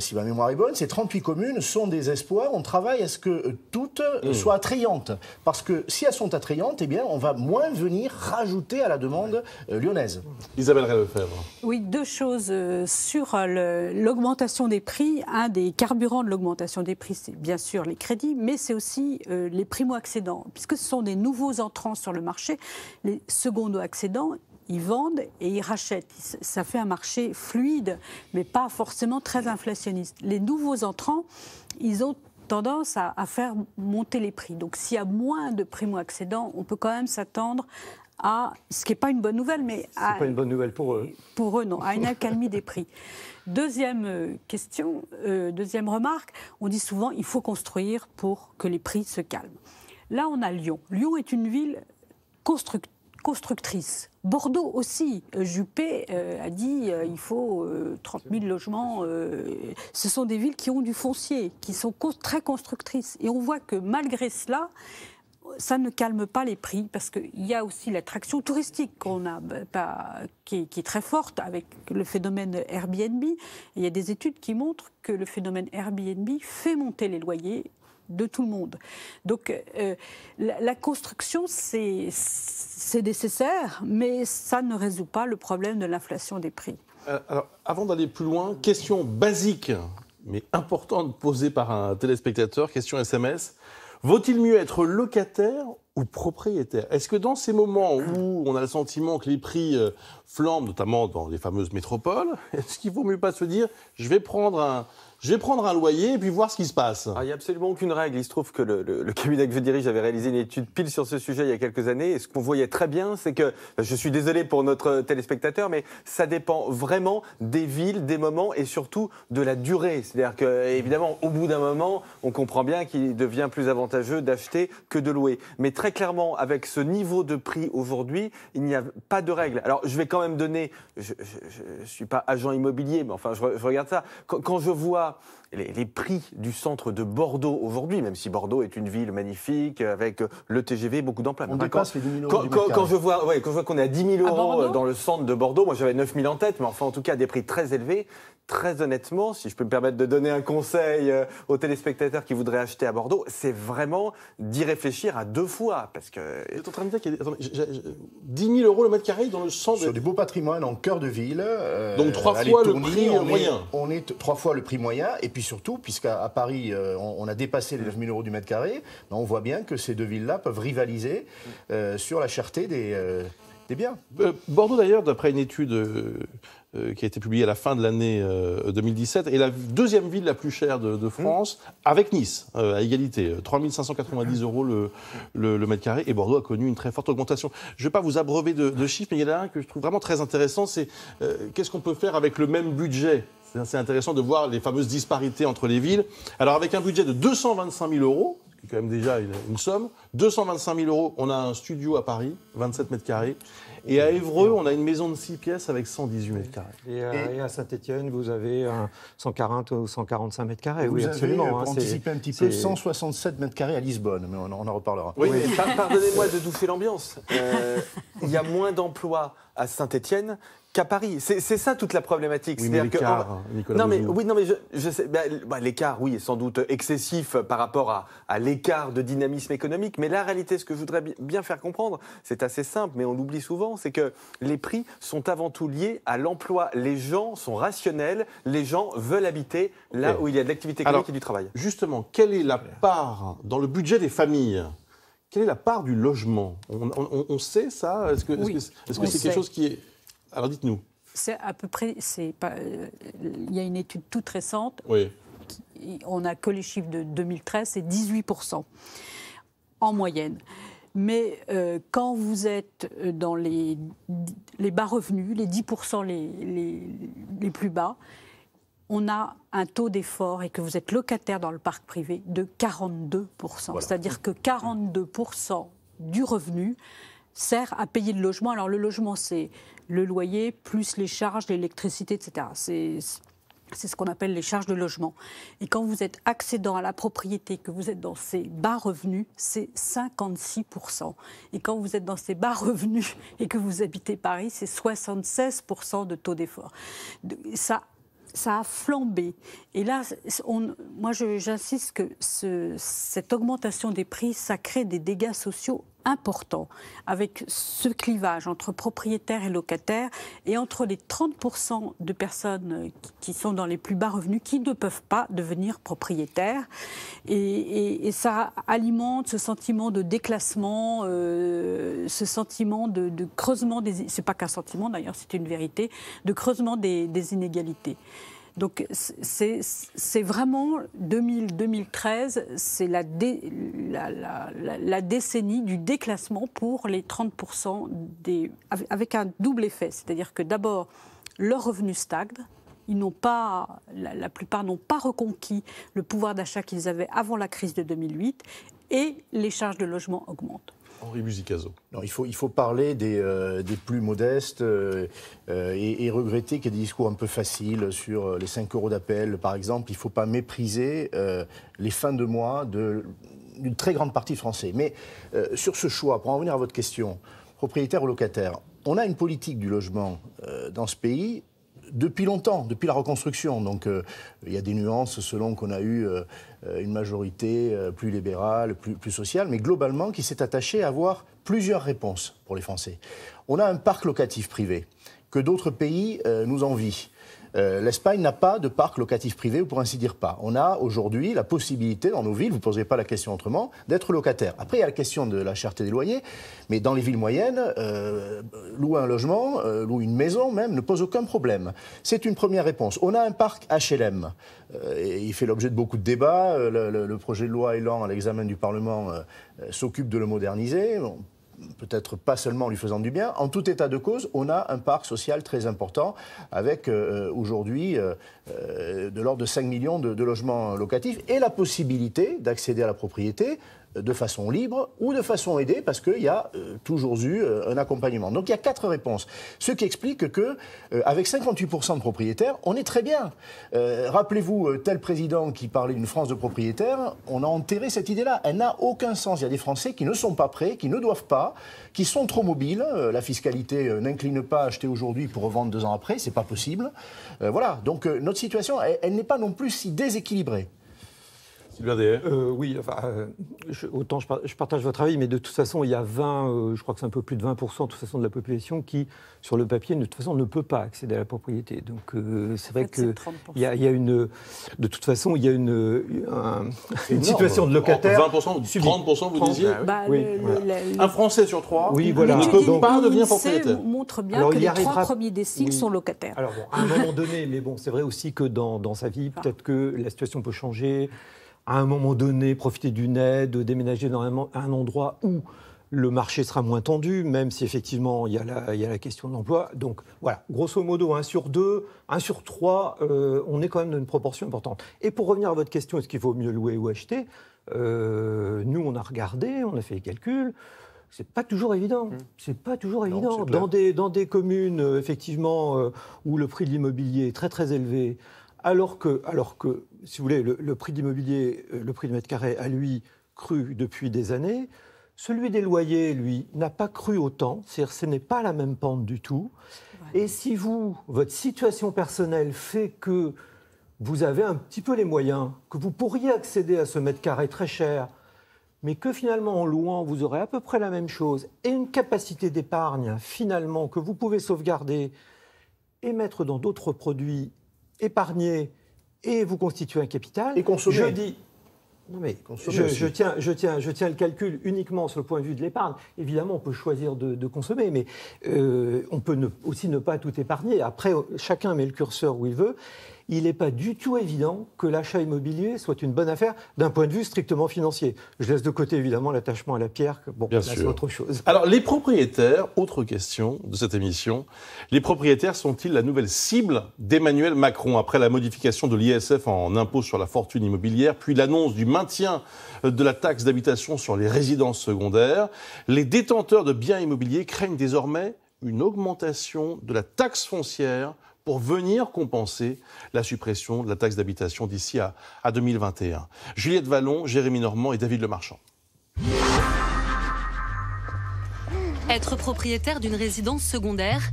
si ma mémoire est bonne, ces 38 communes sont des espoirs, on travaille à ce que toutes mm. soient attrayantes, parce que si elles sont attrayantes, eh bien, on va moins venir rajouter à la demande lyonnaise. Isabelle Révefevre. Oui, deux choses sur l'augmentation des prix. Un des carburant de l'augmentation des prix, c'est bien sûr les crédits, mais c'est aussi euh, les primo-accédants, puisque ce sont des nouveaux entrants sur le marché. Les secondo-accédants, ils vendent et ils rachètent. Ça fait un marché fluide, mais pas forcément très inflationniste. Les nouveaux entrants, ils ont tendance à, faire monter les prix. Donc s'il y a moins de primo-accédants, on peut quand même s'attendre à, ce qui n'est pas une bonne nouvelle, mais... pas une bonne nouvelle pour eux. Pour eux, non, à une accalmie des prix. Deuxième euh, question, euh, deuxième remarque, on dit souvent il faut construire pour que les prix se calment. Là, on a Lyon. Lyon est une ville constructrice. Bordeaux aussi. Euh, Juppé a dit il faut 30 000 logements. ce sont des villes qui ont du foncier, qui sont très constructrices. Et on voit que malgré cela, ça ne calme pas les prix parce qu'il y a aussi l'attraction touristique qu'on a bah, qui, est très forte avec le phénomène Airbnb. il y a des études qui montrent que le phénomène Airbnb fait monter les loyers de tout le monde. Donc euh, la, construction, c'est nécessaire, mais ça ne résout pas le problème de l'inflation des prix. Euh, alors, avant d'aller plus loin, question basique, mais importante, posée par un téléspectateur, question SMS. Vaut-il mieux être locataire ou propriétaire Est-ce que dans ces moments où on a le sentiment que les prix euh, flambent, notamment dans les fameuses métropoles, [LAUGHS] est-ce qu'il vaut mieux pas se dire je vais prendre un, je vais prendre un loyer et puis voir ce qui se passe. Ah, il n'y a absolument aucune règle. Il se trouve que le, cabinet que je dirige avait réalisé une étude pile sur ce sujet il y a quelques années. Et ce qu'on voyait très bien, c'est que, je suis désolé pour notre téléspectateur, mais ça dépend vraiment des villes, des moments et surtout de la durée. C'est-à-dire que, évidemment, au bout d'un moment, on comprend bien qu'il devient plus avantageux d'acheter que de louer. Mais très clairement, avec ce niveau de prix aujourd'hui, il n'y a pas de règle. Alors, je vais quand même donner, je ne suis pas agent immobilier, mais enfin, je, regarde ça. quand je vois les, prix du centre de Bordeaux aujourd'hui, même si Bordeaux est une ville magnifique avec le TGV, beaucoup d'emplois. quand, je vois, quand je vois qu'on est à 10 000 euros euh, dans le centre de Bordeaux, moi j'avais 9 000 en tête, mais enfin en tout cas des prix très élevés, très honnêtement, si je peux me permettre de donner un conseil euh, aux téléspectateurs qui voudraient acheter à Bordeaux, c'est vraiment d'y réfléchir à deux fois. Parce que. Vous êtes en train de dire qu'il y a 10 000 euros le mètre carré dans le centre. Sur des du beau patrimoine en cœur de ville. Euh, Donc trois fois le prix moyen. on est trois fois le prix moyen. Et puis surtout, puisqu'à à Paris, euh, on, a dépassé les 9 000 euros du mètre carré, ben, on voit bien que ces deux villes-là peuvent rivaliser sur la cherté des. Des biens. Bordeaux, d'ailleurs, d'après une étude euh, qui a été publié à la fin de l'année 2017, euh, est la deuxième ville la plus chère de, France, mmh. avec Nice, euh, à égalité. 3590 euros le, mètre carré, et Bordeaux a connu une très forte augmentation. Je ne vais pas vous abreuver de, chiffres, mais il y en a un que je trouve vraiment très intéressant, c'est qu'est-ce qu'on peut faire avec le même budget c'est intéressant de voir les fameuses disparités entre les villes. Alors avec un budget de 225 000 euros, qui est quand même déjà une, une somme, 225 000 euros, on a un studio à Paris, 27 mètres carrés, et à Évreux, on a une maison de 6 pièces avec 118 mètres carrés. Et, à, Saint-Étienne, vous avez 140 ou 145 mètres carrés. Oui, absolument. Euh, hein, avez, un petit peu, 167 mètres carrés à Lisbonne, mais on, en reparlera. Oui, mais pardonnez-moi de douffer l'ambiance. Euh, il y a moins d'emplois à Saint-Étienne à Paris. C'est ça toute la problématique. Oui, mais que, hein, oh, Nicolas non, mais, oui, non, mais je, sais. Bah, bah, l'écart, oui, est sans doute excessif euh, par rapport à, l'écart de dynamisme économique. Mais la réalité, ce que je voudrais bien faire comprendre, c'est assez simple, mais on l'oublie souvent, c'est que les prix sont avant tout liés à l'emploi. Les gens sont rationnels, les gens veulent habiter là où il y a de l'activité économique et du travail. Justement, quelle est la part dans le budget des familles quelle est la part du logement on, sait ça Est-ce que c'est quelque chose qui est alors dites-nous. C'est à peu près. C'est pas, euh, il y a une étude toute récente. Oui. on n'a que les chiffres de 2013, c'est 18% en moyenne. Mais euh, quand vous êtes euh, dans les, les bas revenus, les 10% les, les, plus bas, on a un taux d'effort et que vous êtes locataire dans le parc privé de 42%. C'est-à-dire que 42% du revenu sert à payer le logement. Alors le logement, c'est le loyer plus les charges, l'électricité, etc. C'est c'est ce qu'on appelle les charges de logement. Et quand vous êtes accédant à la propriété, que vous êtes dans ces bas revenus, c'est 56%. Et quand vous êtes dans ces bas revenus [LAUGHS] et que vous habitez Paris, c'est 76% de taux d'effort. Ça, ça a flambé. Et là, on, moi, j'insiste que ce, cette augmentation des prix, ça crée des dégâts sociaux important avec ce clivage entre propriétaires et locataires et entre les 30% de personnes qui sont dans les plus bas revenus qui ne peuvent pas devenir propriétaires. Et, ça alimente ce sentiment de déclassement, euh, ce sentiment de, creusement des... C'est pas qu'un sentiment d'ailleurs, c'est une vérité, de creusement des inégalités. Donc c'est vraiment 2000-2013, c'est la, décennie du déclassement pour les 30% des, avec un double effet. C'est-à-dire que d'abord, leurs revenus stagnent. Ils n'ont pas, la plupart n'ont pas reconquis le pouvoir d'achat qu'ils avaient avant la crise de 2008 et les charges de logement augmentent. Non, il faut, il faut parler des, euh, plus modestes euh, euh, et, regretter qu'il y ait des discours un peu faciles sur les 5 euros d'appel, par exemple. Il ne faut pas mépriser les fins de mois d'une de, très grande partie de Français. Mais sur ce choix, pour en revenir à votre question, propriétaire ou locataire, on a une politique du logement dans ce pays depuis longtemps, depuis la reconstruction. Donc euh, il y a des nuances selon qu'on a eu euh, une majorité euh, plus libérale, plus, plus, sociale, mais globalement qui s'est attachée à avoir plusieurs réponses pour les Français. On a un parc locatif privé que d'autres pays nous envient. Euh, L'Espagne n'a pas de parc locatif privé, ou pour ainsi dire pas. On a aujourd'hui la possibilité dans nos villes, vous ne posez pas la question autrement, d'être locataire. Après, il y a la question de la cherté des loyers, mais dans les villes moyennes, euh, louer un logement, euh, louer une maison même, ne pose aucun problème. C'est une première réponse. On a un parc HLM. Et il fait l'objet de beaucoup de débats. Le, projet de loi Élan, à l'examen du Parlement, s'occupe de le moderniser peut-être pas seulement en lui faisant du bien, en tout état de cause, on a un parc social très important avec euh, aujourd'hui euh, euh, de l'ordre de 5 millions de, logements locatifs et la possibilité d'accéder à la propriété de façon libre ou de façon aidée, parce qu'il y a euh, toujours eu euh, un accompagnement. Donc il y a quatre réponses. Ce qui explique que, euh, avec 58% de propriétaires, on est très bien. Rappelez-vous, tel président qui parlait d'une France de propriétaires, on a enterré cette idée-là. Elle n'a aucun sens. Il y a des Français qui ne sont pas prêts, qui ne doivent pas, qui sont trop mobiles. la fiscalité n'incline pas à acheter aujourd'hui pour revendre deux ans après. C'est pas possible. voilà. Donc notre situation, elle n'est pas non plus si déséquilibrée. Euh, oui, enfin, euh, autant je, partage votre avis, mais de toute façon, il y a 20, euh, je crois que c'est un peu plus de 20% de toute façon de la population qui, sur le papier, de toute façon, ne peut pas accéder à la propriété. Donc c'est vrai que il y, a, une, de toute façon, il y a une, une situation de locataire. 20% 30% vous disiez bah, Un Français sur trois oui, voilà. ne peut pas devenir propriétaire. montre bien que les trois premiers déciles sont locataires. Alors à un moment donné, mais bon, c'est vrai aussi que dans, dans sa vie, peut-être que la situation peut changer à un moment donné, profiter d'une aide, déménager dans un, endroit où le marché sera moins tendu, même si effectivement il y a la, question de l'emploi. Donc voilà, grosso modo, 1 sur 2, 1 sur 3, euh, on est quand même dans une proportion importante. Et pour revenir à votre question, est-ce qu'il vaut mieux louer ou acheter euh, Nous, on a regardé, on a fait les calculs. C'est pas toujours évident. Mmh. C'est pas toujours évident. Dans des, communes, euh, effectivement, où le prix de l'immobilier est très très élevé, alors que, alors que si vous voulez, le, prix d'immobilier, euh, le prix du mètre carré a, lui, cru depuis des années. Celui des loyers, lui, n'a pas cru autant, c'est-à-dire ce n'est pas la même pente du tout. Et si vous, votre situation personnelle fait que vous avez un petit peu les moyens, que vous pourriez accéder à ce mètre carré très cher, mais que finalement en louant, vous aurez à peu près la même chose et une capacité d'épargne finalement que vous pouvez sauvegarder et mettre dans d'autres produits, épargnés, et vous constituez un capital. Et consommer. Je dis, mais je, tiens, je, tiens, je tiens le calcul uniquement sur le point de vue de l'épargne. Évidemment, on peut choisir de, consommer, mais euh, on peut aussi ne pas tout épargner. Après, euh, chacun met le curseur où il veut il n'est pas du tout évident que l'achat immobilier soit une bonne affaire d'un point de vue strictement financier. Je laisse de côté évidemment l'attachement à la pierre, que, bon, c'est autre chose. Alors les propriétaires, autre question de cette émission, les propriétaires sont-ils la nouvelle cible d'Emmanuel Macron après la modification de l'ISF en impôt sur la fortune immobilière, puis l'annonce du maintien de la taxe d'habitation sur les résidences secondaires Les détenteurs de biens immobiliers craignent désormais une augmentation de la taxe foncière pour venir compenser la suppression de la taxe d'habitation d'ici à, à 2021. Juliette Vallon, Jérémy Normand et David Lemarchand. Être propriétaire d'une résidence secondaire,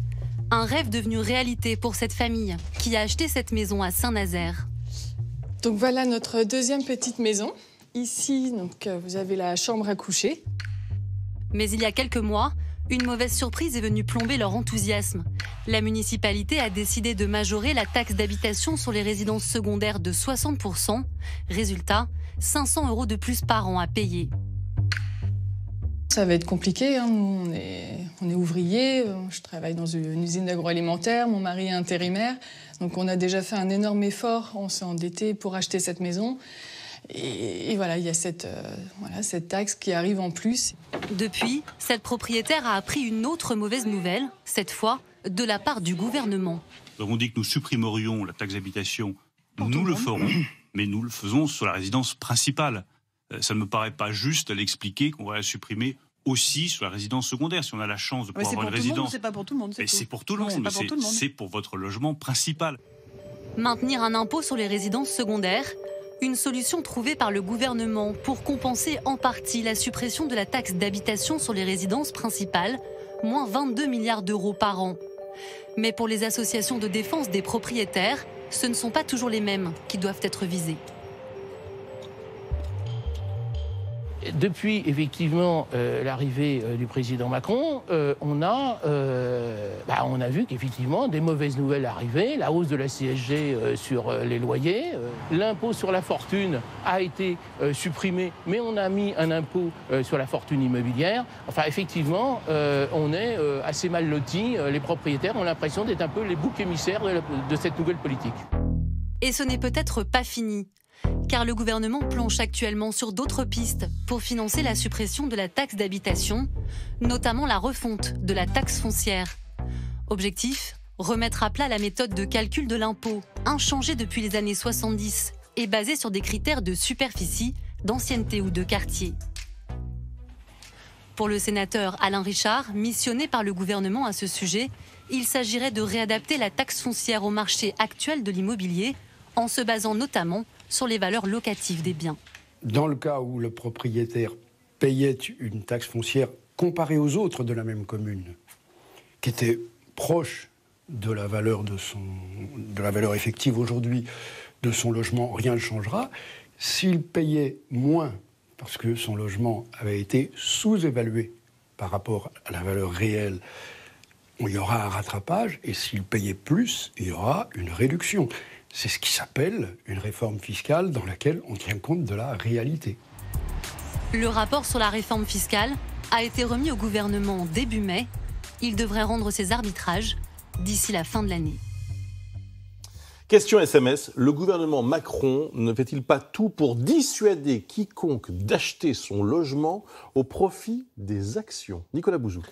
un rêve devenu réalité pour cette famille qui a acheté cette maison à Saint-Nazaire. Donc voilà notre deuxième petite maison. Ici, donc, euh, vous avez la chambre à coucher. Mais il y a quelques mois, une mauvaise surprise est venue plomber leur enthousiasme. La municipalité a décidé de majorer la taxe d'habitation sur les résidences secondaires de 60%. Résultat, 500 euros de plus par an à payer. Ça va être compliqué. Hein. on, est, on est ouvriers, euh, je travaille dans une usine agroalimentaire, mon mari est intérimaire. Donc on a déjà fait un énorme effort, on s'est endetté pour acheter cette maison. Et, voilà, il y a cette, euh, cette taxe qui arrive en plus. Depuis, cette propriétaire a appris une autre mauvaise nouvelle, cette fois de la part du gouvernement. on dit que nous supprimerions la taxe d'habitation. Nous le ferons, mais nous le faisons sur la résidence principale. Euh, ça ne me paraît pas juste à l'expliquer qu'on va la supprimer aussi sur la résidence secondaire. Si on a la chance de pouvoir avoir une résidence. C'est pas pour tout le monde. C'est pour tout le monde. C'est pour votre logement principal. Maintenir un impôt sur les résidences secondaires, une solution trouvée par le gouvernement pour compenser en partie la suppression de la taxe d'habitation sur les résidences principales, moins 22 milliards d'euros par an. Mais pour les associations de défense des propriétaires, ce ne sont pas toujours les mêmes qui doivent être visés. depuis effectivement euh, l'arrivée euh, du président Macron, euh, on, a, bah, on a vu qu'effectivement des mauvaises nouvelles arrivaient, la hausse de la CSG sur les loyers, l'impôt sur la fortune a été supprimé, mais on a mis un impôt sur la fortune immobilière. Enfin effectivement, on est assez mal lotis, les propriétaires ont l'impression d'être un peu les boucs émissaires de cette nouvelle politique. Et ce n'est peut-être pas fini car le gouvernement planche actuellement sur d'autres pistes pour financer la suppression de la taxe d'habitation, notamment la refonte de la taxe foncière. Objectif Remettre à plat la méthode de calcul de l'impôt, inchangée depuis les années 70 et basée sur des critères de superficie, d'ancienneté ou de quartier. Pour le sénateur Alain Richard, missionné par le gouvernement à ce sujet, il s'agirait de réadapter la taxe foncière au marché actuel de l'immobilier en se basant notamment sur les valeurs locatives des biens. Dans le cas où le propriétaire payait une taxe foncière comparée aux autres de la même commune, qui était proche de la valeur, de son, de la valeur effective aujourd'hui de son logement, rien ne changera. S'il payait moins parce que son logement avait été sous-évalué par rapport à la valeur réelle, il y aura un rattrapage, et s'il payait plus, il y aura une réduction. C'est ce qui s'appelle une réforme fiscale dans laquelle on tient compte de la réalité. Le rapport sur la réforme fiscale a été remis au gouvernement début mai. Il devrait rendre ses arbitrages d'ici la fin de l'année. Question SMS, le gouvernement Macron ne fait-il pas tout pour dissuader quiconque d'acheter son logement au profit des actions Nicolas Bouzou.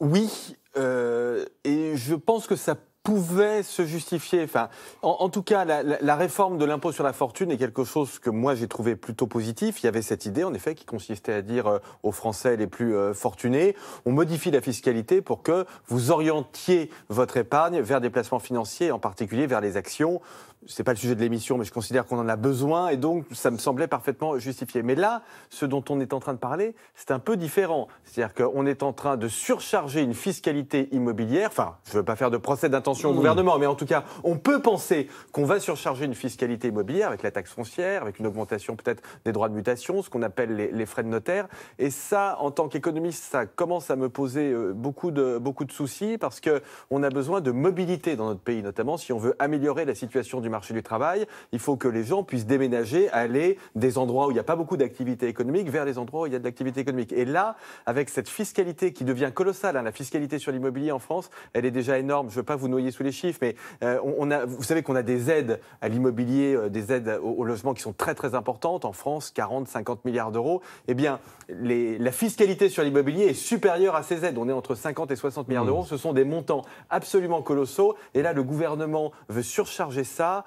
Oui, euh, et je pense que ça peut pouvait se justifier. Enfin, en, tout cas, la, réforme de l'impôt sur la fortune est quelque chose que moi j'ai trouvé plutôt positif. Il y avait cette idée, en effet, qui consistait à dire euh, aux Français les plus euh, fortunés, on modifie la fiscalité pour que vous orientiez votre épargne vers des placements financiers, en particulier vers les actions c'est pas le sujet de l'émission, mais je considère qu'on en a besoin et donc ça me semblait parfaitement justifié. Mais là, ce dont on est en train de parler, c'est un peu différent. C'est-à-dire qu'on est en train de surcharger une fiscalité immobilière. Enfin, je veux pas faire de procès d'intention au mmh. gouvernement, mais en tout cas, on peut penser qu'on va surcharger une fiscalité immobilière avec la taxe foncière, avec une augmentation peut-être des droits de mutation, ce qu'on appelle les, frais de notaire. Et ça, en tant qu'économiste, ça commence à me poser euh, beaucoup de, beaucoup de soucis parce que on a besoin de mobilité dans notre pays, notamment si on veut améliorer la situation du marché du travail, il faut que les gens puissent déménager, aller des endroits où il n'y a pas beaucoup d'activité économique vers les endroits où il y a de l'activité économique. Et là, avec cette fiscalité qui devient colossale, hein, la fiscalité sur l'immobilier en France, elle est déjà énorme. Je ne veux pas vous noyer sous les chiffres, mais euh, on a, vous savez qu'on a des aides à l'immobilier, euh, des aides au, logement qui sont très très importantes en France, 40, 50 milliards d'euros. Eh bien, la fiscalité sur l'immobilier est supérieure à ces aides. On est entre 50 et 60 milliards mmh. d'euros. Ce sont des montants absolument colossaux. Et là, le gouvernement veut surcharger ça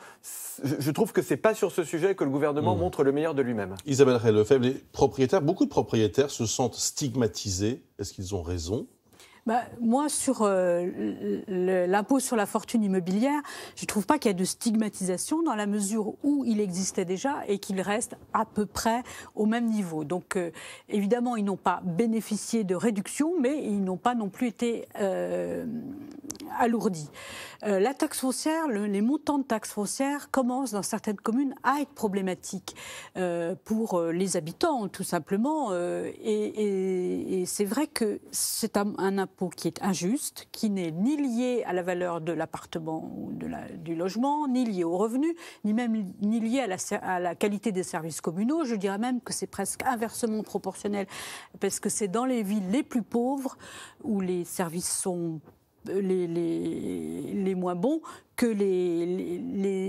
je trouve que c'est pas sur ce sujet que le gouvernement hmm. montre le meilleur de lui-même. Isabelle Lefebvre, les propriétaires, beaucoup de propriétaires se sentent stigmatisés. Est-ce qu'ils ont raison bah, moi, sur euh, l'impôt sur la fortune immobilière, je ne trouve pas qu'il y ait de stigmatisation dans la mesure où il existait déjà et qu'il reste à peu près au même niveau. Donc, euh, évidemment, ils n'ont pas bénéficié de réduction, mais ils n'ont pas non plus été euh, alourdis. Euh, la taxe foncière, les montants de taxe foncière commencent dans certaines communes à être problématiques pour les habitants, tout simplement. et, c'est vrai que c'est un, un impôt qui est injuste, qui n'est ni lié à la valeur de l'appartement ou de la, du logement, ni lié aux revenus, ni même ni lié à la, qualité des services communaux. Je dirais même que c'est presque inversement proportionnel, parce que c'est dans les villes les plus pauvres où les services sont euh, les, les, les, moins bons que les,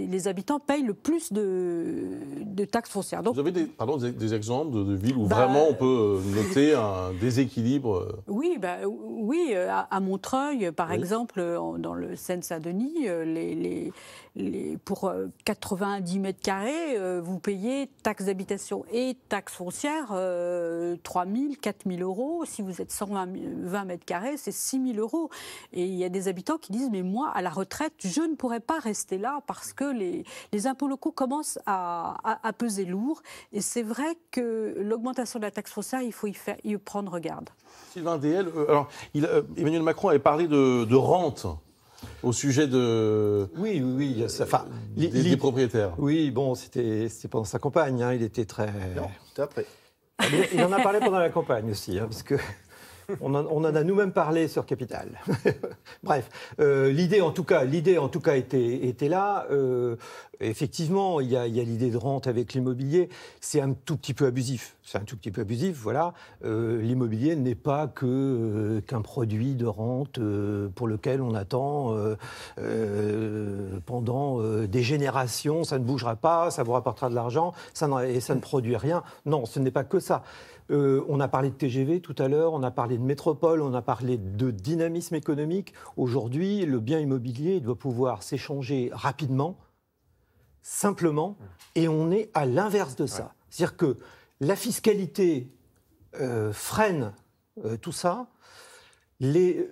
les, habitants payent le plus de, de taxes foncières. Donc, Vous avez des, pardon, des, exemples de, villes où bah, vraiment on peut euh, noter un déséquilibre euh Oui, bah, oui euh, à, Montreuil, par exemple, dans le Seine-Saint-Denis, les, les, pour 90 mètres carrés, vous payez taxes d'habitation et taxes foncières 3000, 3 000, 4 000 euros. Si vous êtes 120 mètres carrés, c'est 6 000 euros. Et il y a des habitants qui disent, mais moi, à la retraite, je ne ne pourrait pas rester là parce que les, impôts locaux commencent à, peser lourd. Et c'est vrai que l'augmentation de la taxe foncière, il faut y, faire, y prendre garde. Sylvain DL, euh, alors, euh, Emmanuel Macron avait parlé de, de rente au sujet de. Oui, oui, oui. Enfin, des, propriétaires. Oui, bon, c'était pendant sa campagne. Hein, il était très. Non, c'était après. Ah, il en a parlé pendant la campagne aussi, hein, parce que on, en, a nous-mêmes parlé sur Capital. [LAUGHS] Bref, euh, l'idée en tout cas, l'idée en tout cas était, là. Euh, effectivement, il y a, l'idée de rente avec l'immobilier. C'est un tout petit peu abusif. C'est un tout petit peu abusif, voilà. Euh, l'immobilier n'est pas que qu'un produit de rente pour lequel on attend pendant des générations, ça ne bougera pas, ça vous rapportera de l'argent, et ça ne produit rien. Non, ce n'est pas que ça. Euh, on a parlé de TGV tout à l'heure, on a parlé de métropole, on a parlé de dynamisme économique. Aujourd'hui, le bien immobilier doit pouvoir s'échanger rapidement, simplement, et on est à l'inverse de ça. C'est-à-dire que la fiscalité euh, freine euh, tout ça. Les,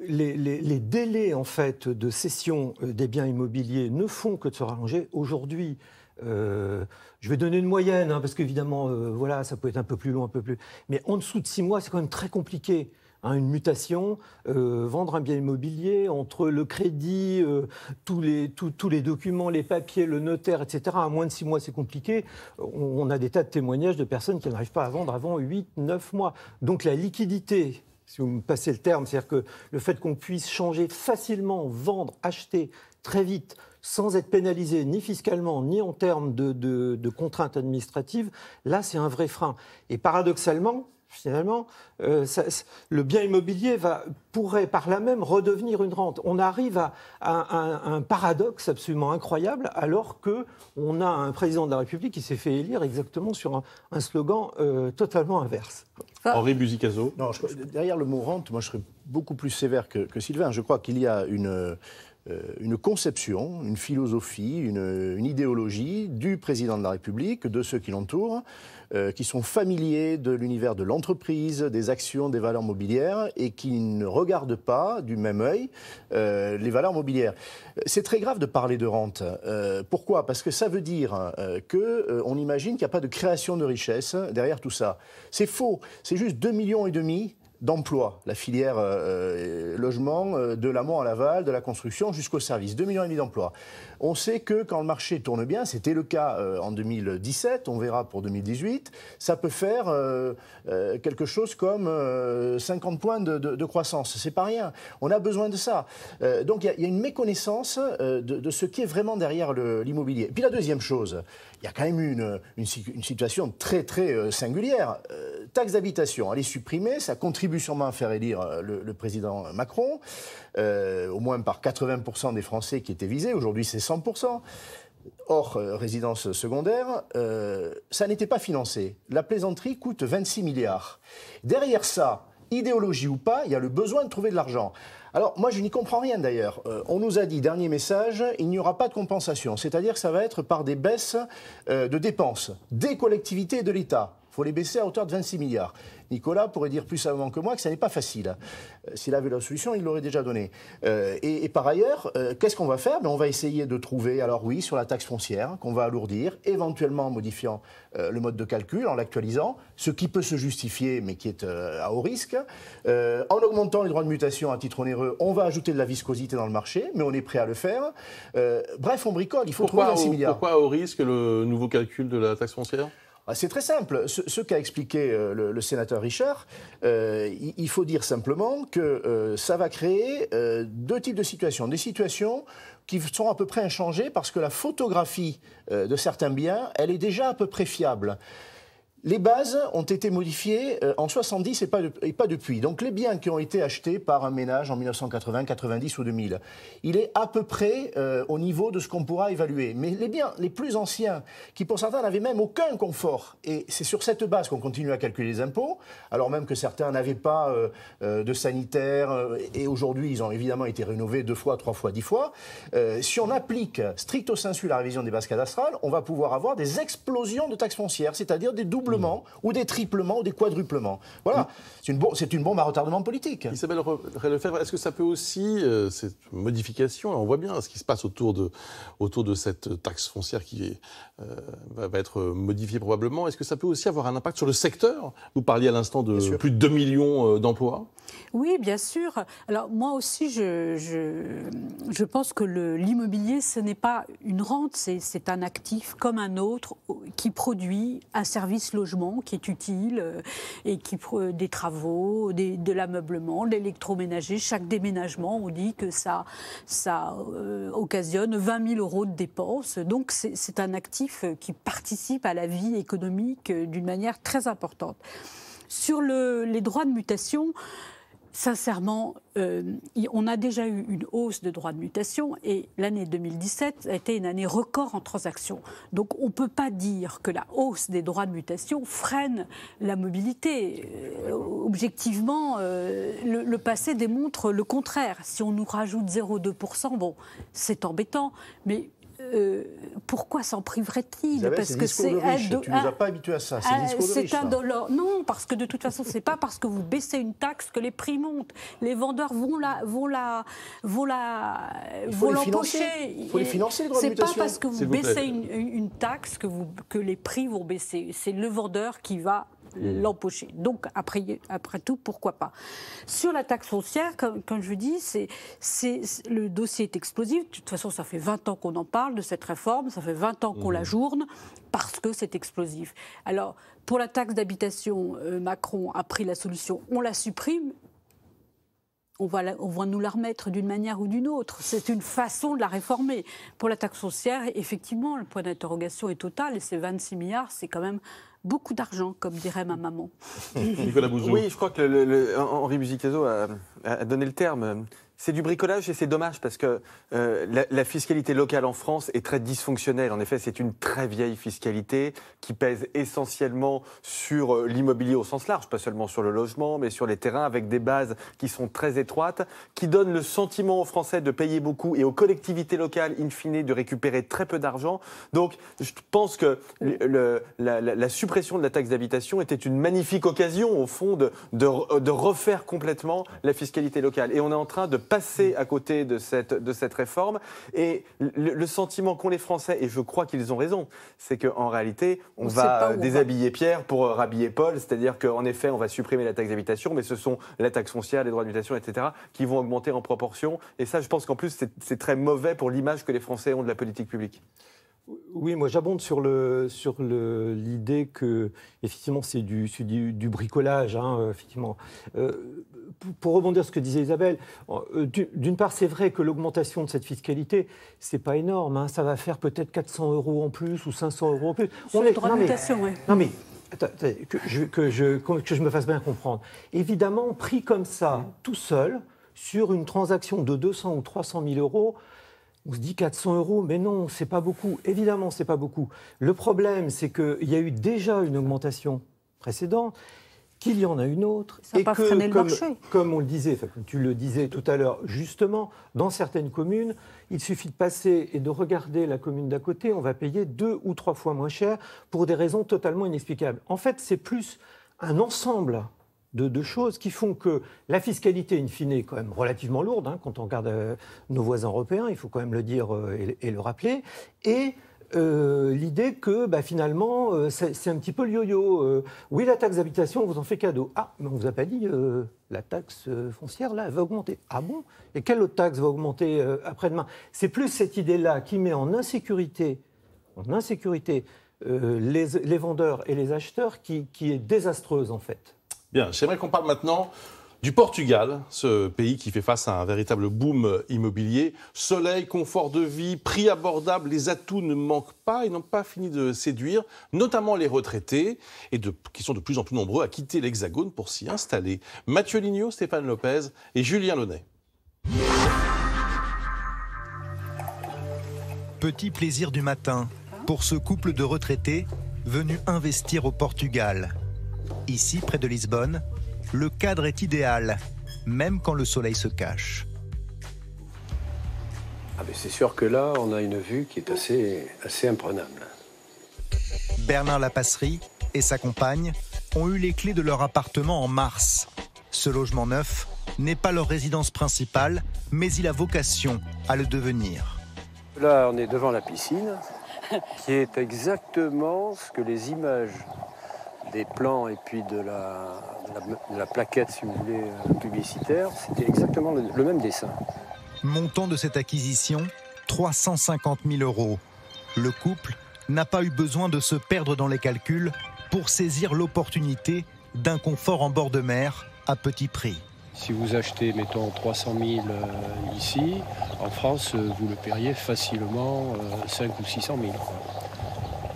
délais en fait de cession des biens immobiliers ne font que de se rallonger. Aujourd'hui, euh, je vais donner une moyenne, hein, parce qu'évidemment, euh, voilà, ça peut être un peu plus long, un peu plus. Mais en dessous de six mois, c'est quand même très compliqué. Hein, une mutation, euh, vendre un bien immobilier, entre le crédit, tous, les, documents, les papiers, le notaire, etc. À moins de six mois, c'est compliqué. On, a des tas de témoignages de personnes qui n'arrivent pas à vendre avant 8, 9 mois. Donc la liquidité, si vous me passez le terme, c'est-à-dire que le fait qu'on puisse changer facilement, vendre, acheter très vite, sans être pénalisé ni fiscalement ni en termes de, contraintes administratives, là c'est un vrai frein. Et paradoxalement, finalement, euh, le bien immobilier pourrait par là même redevenir une rente. On arrive à, un, paradoxe absolument incroyable alors qu'on a un président de la République qui s'est fait élire exactement sur un, slogan euh, totalement inverse. Henri Buzicazo. derrière le mot rente, moi je serais beaucoup plus sévère que Sylvain. Je crois qu'il y a une euh, une conception, une philosophie, une, idéologie du président de la République, de ceux qui l'entourent, euh, qui sont familiers de l'univers de l'entreprise, des actions, des valeurs mobilières, et qui ne regardent pas du même œil euh, les valeurs mobilières. C'est très grave de parler de rente. pourquoi Parce que ça veut dire que qu'on imagine qu'il n'y a pas de création de richesse derrière tout ça. C'est faux. C'est juste 2 millions et demi d'emploi, la filière euh, euh, logement, euh, de l'amont à l'aval, de la construction jusqu'au service, 2,5 millions d'emplois. On sait que quand le marché tourne bien, c'était le cas en 2017, on verra pour 2018, ça peut faire quelque chose comme 50 points de, croissance. C'est pas rien. On a besoin de ça. donc il y, a une méconnaissance de, de, ce qui est vraiment derrière l'immobilier. Puis la deuxième chose, il y a quand même une, une, situation très très euh, singulière. Euh, taxe d'habitation, elle est supprimée, ça contribue sûrement à faire élire euh, le, président Macron, au moins par 80% des Français qui étaient visés, aujourd'hui c'est 100% hors résidence secondaire, ça n'était pas financé. La plaisanterie coûte 26 milliards. Derrière ça, idéologie ou pas, il y a le besoin de trouver de l'argent. Alors moi je n'y comprends rien d'ailleurs. Euh, on nous a dit, dernier message, il n'y aura pas de compensation, c'est-à-dire que ça va être par des baisses euh, de dépenses des collectivités et de l'État. Il faut les baisser à hauteur de 26 milliards. Nicolas pourrait dire plus avant que moi que ça n'est pas facile. Euh, s'il avait la solution, il l'aurait déjà donnée. Euh, et, par ailleurs, euh, qu'est-ce qu'on va faire ben, On va essayer de trouver, alors oui, sur la taxe foncière, qu'on va alourdir, éventuellement en modifiant le mode de calcul, en l'actualisant, ce qui peut se justifier, mais qui est à haut risque. en augmentant les droits de mutation à titre onéreux, on va ajouter de la viscosité dans le marché, mais on est prêt à le faire. bref, on bricole, il faut trouver 26 au, milliards. Pourquoi à haut risque le nouveau calcul de la taxe foncière ah, c'est très simple. Ce, qu'a expliqué euh, le, sénateur Richard, euh, il, faut dire simplement que euh, ça va créer deux types de situations. Des situations qui sont à peu près inchangées parce que la photographie de certains biens, elle est déjà à peu près fiable. Les bases ont été modifiées euh, en 70 et pas, pas, depuis. Donc les biens qui ont été achetés par un ménage en 1980, 90 ou 2000, il est à peu près euh, au niveau de ce qu'on pourra évaluer. Mais les biens les plus anciens, qui pour certains n'avaient même aucun confort, et c'est sur cette base qu'on continue à calculer les impôts, alors même que certains n'avaient pas euh, de sanitaire, et aujourd'hui ils ont évidemment été rénovés deux fois, trois fois, dix fois, si on applique stricto sensu la révision des bases cadastrales, on va pouvoir avoir des explosions de taxes foncières, c'est-à-dire des doubles Mm. ou des triplements ou des quadruplements. Voilà, mm. c'est une, bombe, à retardement politique. Isabelle Lefebvre, est-ce que ça peut aussi, euh, cette modification, on voit bien ce qui se passe autour de, autour de cette taxe foncière qui euh, va être euh, modifiée probablement, est-ce que ça peut aussi avoir un impact sur le secteur Vous parliez à l'instant de plus de 2 millions d'emplois. Oui, bien sûr. Alors moi aussi, je, je, je pense que l'immobilier, ce n'est pas une rente, c'est un actif comme un autre qui produit un service local logement qui est utile euh, et qui des travaux, de l'ameublement, l'électroménager. Chaque déménagement, on dit que ça, ça euh, occasionne 20 000 euros de dépenses. Donc c'est un actif euh, qui participe à la vie économique d'une manière très importante. Sur les droits de mutation, Sincèrement, euh, on a déjà eu une hausse de droits de mutation et l'année 2017 a été une année record en transactions. Donc on ne peut pas dire que la hausse des droits de mutation freine la mobilité. Euh, objectivement, euh, le, passé démontre le contraire. Si on nous rajoute 0,2%, bon, c'est embêtant, mais euh, pourquoi s'en priverait-il Parce que c'est ado... tu nous ah, pas habitué à ça. C'est ah, dollar. Non, parce que de toute façon, c'est pas parce que vous baissez une taxe que les prix montent. Les vendeurs vont la, vont la, vont la, vont l'empocher. Il faut les C'est pas parce que vous, baissez une, taxe que les prix vont baisser. C'est le vendeur qui va Mm. l'empocher. Donc, après, après tout, pourquoi pas Sur la taxe foncière, comme, je vous dis, c'est, c'est, le dossier est explosif. De toute façon, ça fait 20 ans qu'on en parle de cette réforme, ça fait 20 ans qu'on l'ajourne mm. la journe, parce que c'est explosif. Alors, pour la taxe d'habitation, euh, Macron a pris la solution, on la supprime, on va, on va, nous la remettre d'une manière ou d'une autre. C'est une façon de la réformer. Pour la taxe foncière, effectivement, le point d'interrogation est total et ces 26 milliards, c'est quand même beaucoup d'argent, comme dirait ma maman. [LAUGHS] Nicolas Bouzou. Oui, je crois que le, Henri Musicazo a donné le terme. C'est du bricolage et c'est dommage parce que euh, la, fiscalité locale en France est très dysfonctionnelle. En effet, c'est une très vieille fiscalité qui pèse essentiellement sur euh, l'immobilier au sens large, pas seulement sur le logement, mais sur les terrains avec des bases qui sont très étroites, qui donnent le sentiment aux Français de payer beaucoup et aux collectivités locales, in fine, de récupérer très peu d'argent. Donc, je pense que le, la, suppression de la taxe d'habitation était une magnifique occasion, au fond, de refaire complètement la fiscalité locale. Et on est en train de passer à côté de cette, réforme. Et le, sentiment qu'ont les Français, et je crois qu'ils ont raison, c'est qu'en réalité, on, va euh, déshabiller Pierre pour euh, rhabiller Paul, c'est-à-dire qu'en effet, on va supprimer la taxe d'habitation, mais ce sont la taxe foncière, les droits de mutation, etc., qui vont augmenter en proportion. Et ça, je pense qu'en plus, c'est très mauvais pour l'image que les Français ont de la politique publique. Oui, moi j'abonde sur le sur l'idée que effectivement c'est du, bricolage, hein, effectivement. Euh, pour, rebondir sur ce que disait Isabelle, euh, d'une part c'est vrai que l'augmentation de cette fiscalité c'est pas énorme, hein. ça va faire peut-être 400 euros en plus ou 500 euros en plus. On est non, mais, non mais que, je, que je me fasse bien comprendre. Évidemment pris comme ça, tout seul, sur une transaction de 200 ou 300 000 euros, on se dit 400 euros, mais non, c'est pas beaucoup. Évidemment, c'est pas beaucoup. Le problème, c'est qu'il y a eu déjà une augmentation précédente qu'il y en a une autre. et que, comme, on le disait, tu le disais tout à l'heure, justement, dans certaines communes, il suffit de passer et de regarder la commune d'à côté, on va payer deux ou trois fois moins cher pour des raisons totalement inexplicables. En fait, c'est plus un ensemble de, choses qui font que la fiscalité, in fine, est quand même relativement lourde, hein, quand on regarde euh, nos voisins européens, il faut quand même le dire euh, et, le rappeler, et euh, l'idée que bah, finalement, c'est un petit peu le yo-yo. oui, la taxe d'habitation, on vous en fait cadeau. Ah, mais on ne vous a pas dit, la taxe foncière, là, elle va augmenter. Ah bon Et quelle autre taxe va augmenter après-demain C'est plus cette idée-là qui met en insécurité, les, vendeurs et les acheteurs qui est désastreuse, en fait. Bien, j'aimerais qu'on parle maintenant du Portugal, ce pays qui fait face à un véritable boom immobilier. Soleil, confort de vie, prix abordable, les atouts ne manquent pas et n'ont pas fini de séduire, notamment les retraités, et qui sont de plus en plus nombreux à quitter l'Hexagone pour s'y installer. Mathieu Ligno, Stéphane Lopez et Julien Launay. Petit plaisir du matin pour ce couple de retraités venus investir au Portugal. Ici, près de Lisbonne, le cadre est idéal, même quand le soleil se cache. Ah, c'est sûr que là, on a une vue qui est assez, assez imprenable. Bernard Lapasserie et sa compagne ont eu les clés de leur appartement en mars. Ce logement neuf n'est pas leur résidence principale, mais il a vocation à le devenir. Là, on est devant la piscine, qui est exactement ce que les images des plans et puis de la, plaquette, si euh, publicitaire, c'était exactement le, même dessin. Montant de cette acquisition, 350 000 euros. Le couple n'a pas eu besoin de se perdre dans les calculs pour saisir l'opportunité d'un confort en bord de mer à petit prix. Si vous achetez, mettons, 300 000 euh, ici, en France, euh, vous le paieriez facilement 5 ou 600 000.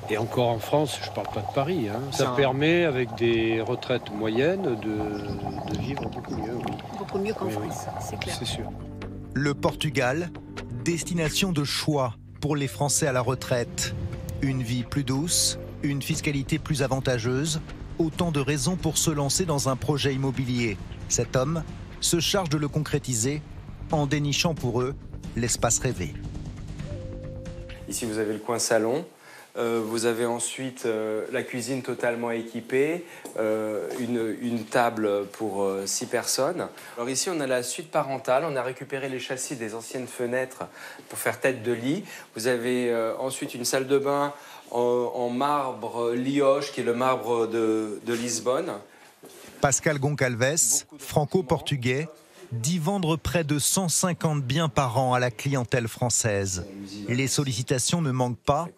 Et encore en France, je ne parle pas de Paris, hein. ça permet avec des retraites moyennes de, vivre beaucoup mieux. Beaucoup mieux qu'en France, c'est clair. C'est sûr. Le Portugal, destination de choix pour les Français à la retraite. Une vie plus douce, une fiscalité plus avantageuse, autant de raisons pour se lancer dans un projet immobilier. Cet homme se charge de le concrétiser en dénichant pour eux l'espace rêvé. Ici, vous avez le coin salon, euh, vous avez ensuite euh, la cuisine totalement équipée, euh, une, table pour six personnes. Alors ici, on a la suite parentale. On a récupéré les châssis des anciennes fenêtres pour faire tête de lit. Vous avez ensuite une salle de bain en, marbre lioche, qui est le marbre de, de Lisbonne. Pascal Goncalves, franco-portugais, dit vendre près de 150 biens par an à la clientèle française. Les sollicitations ne manquent pas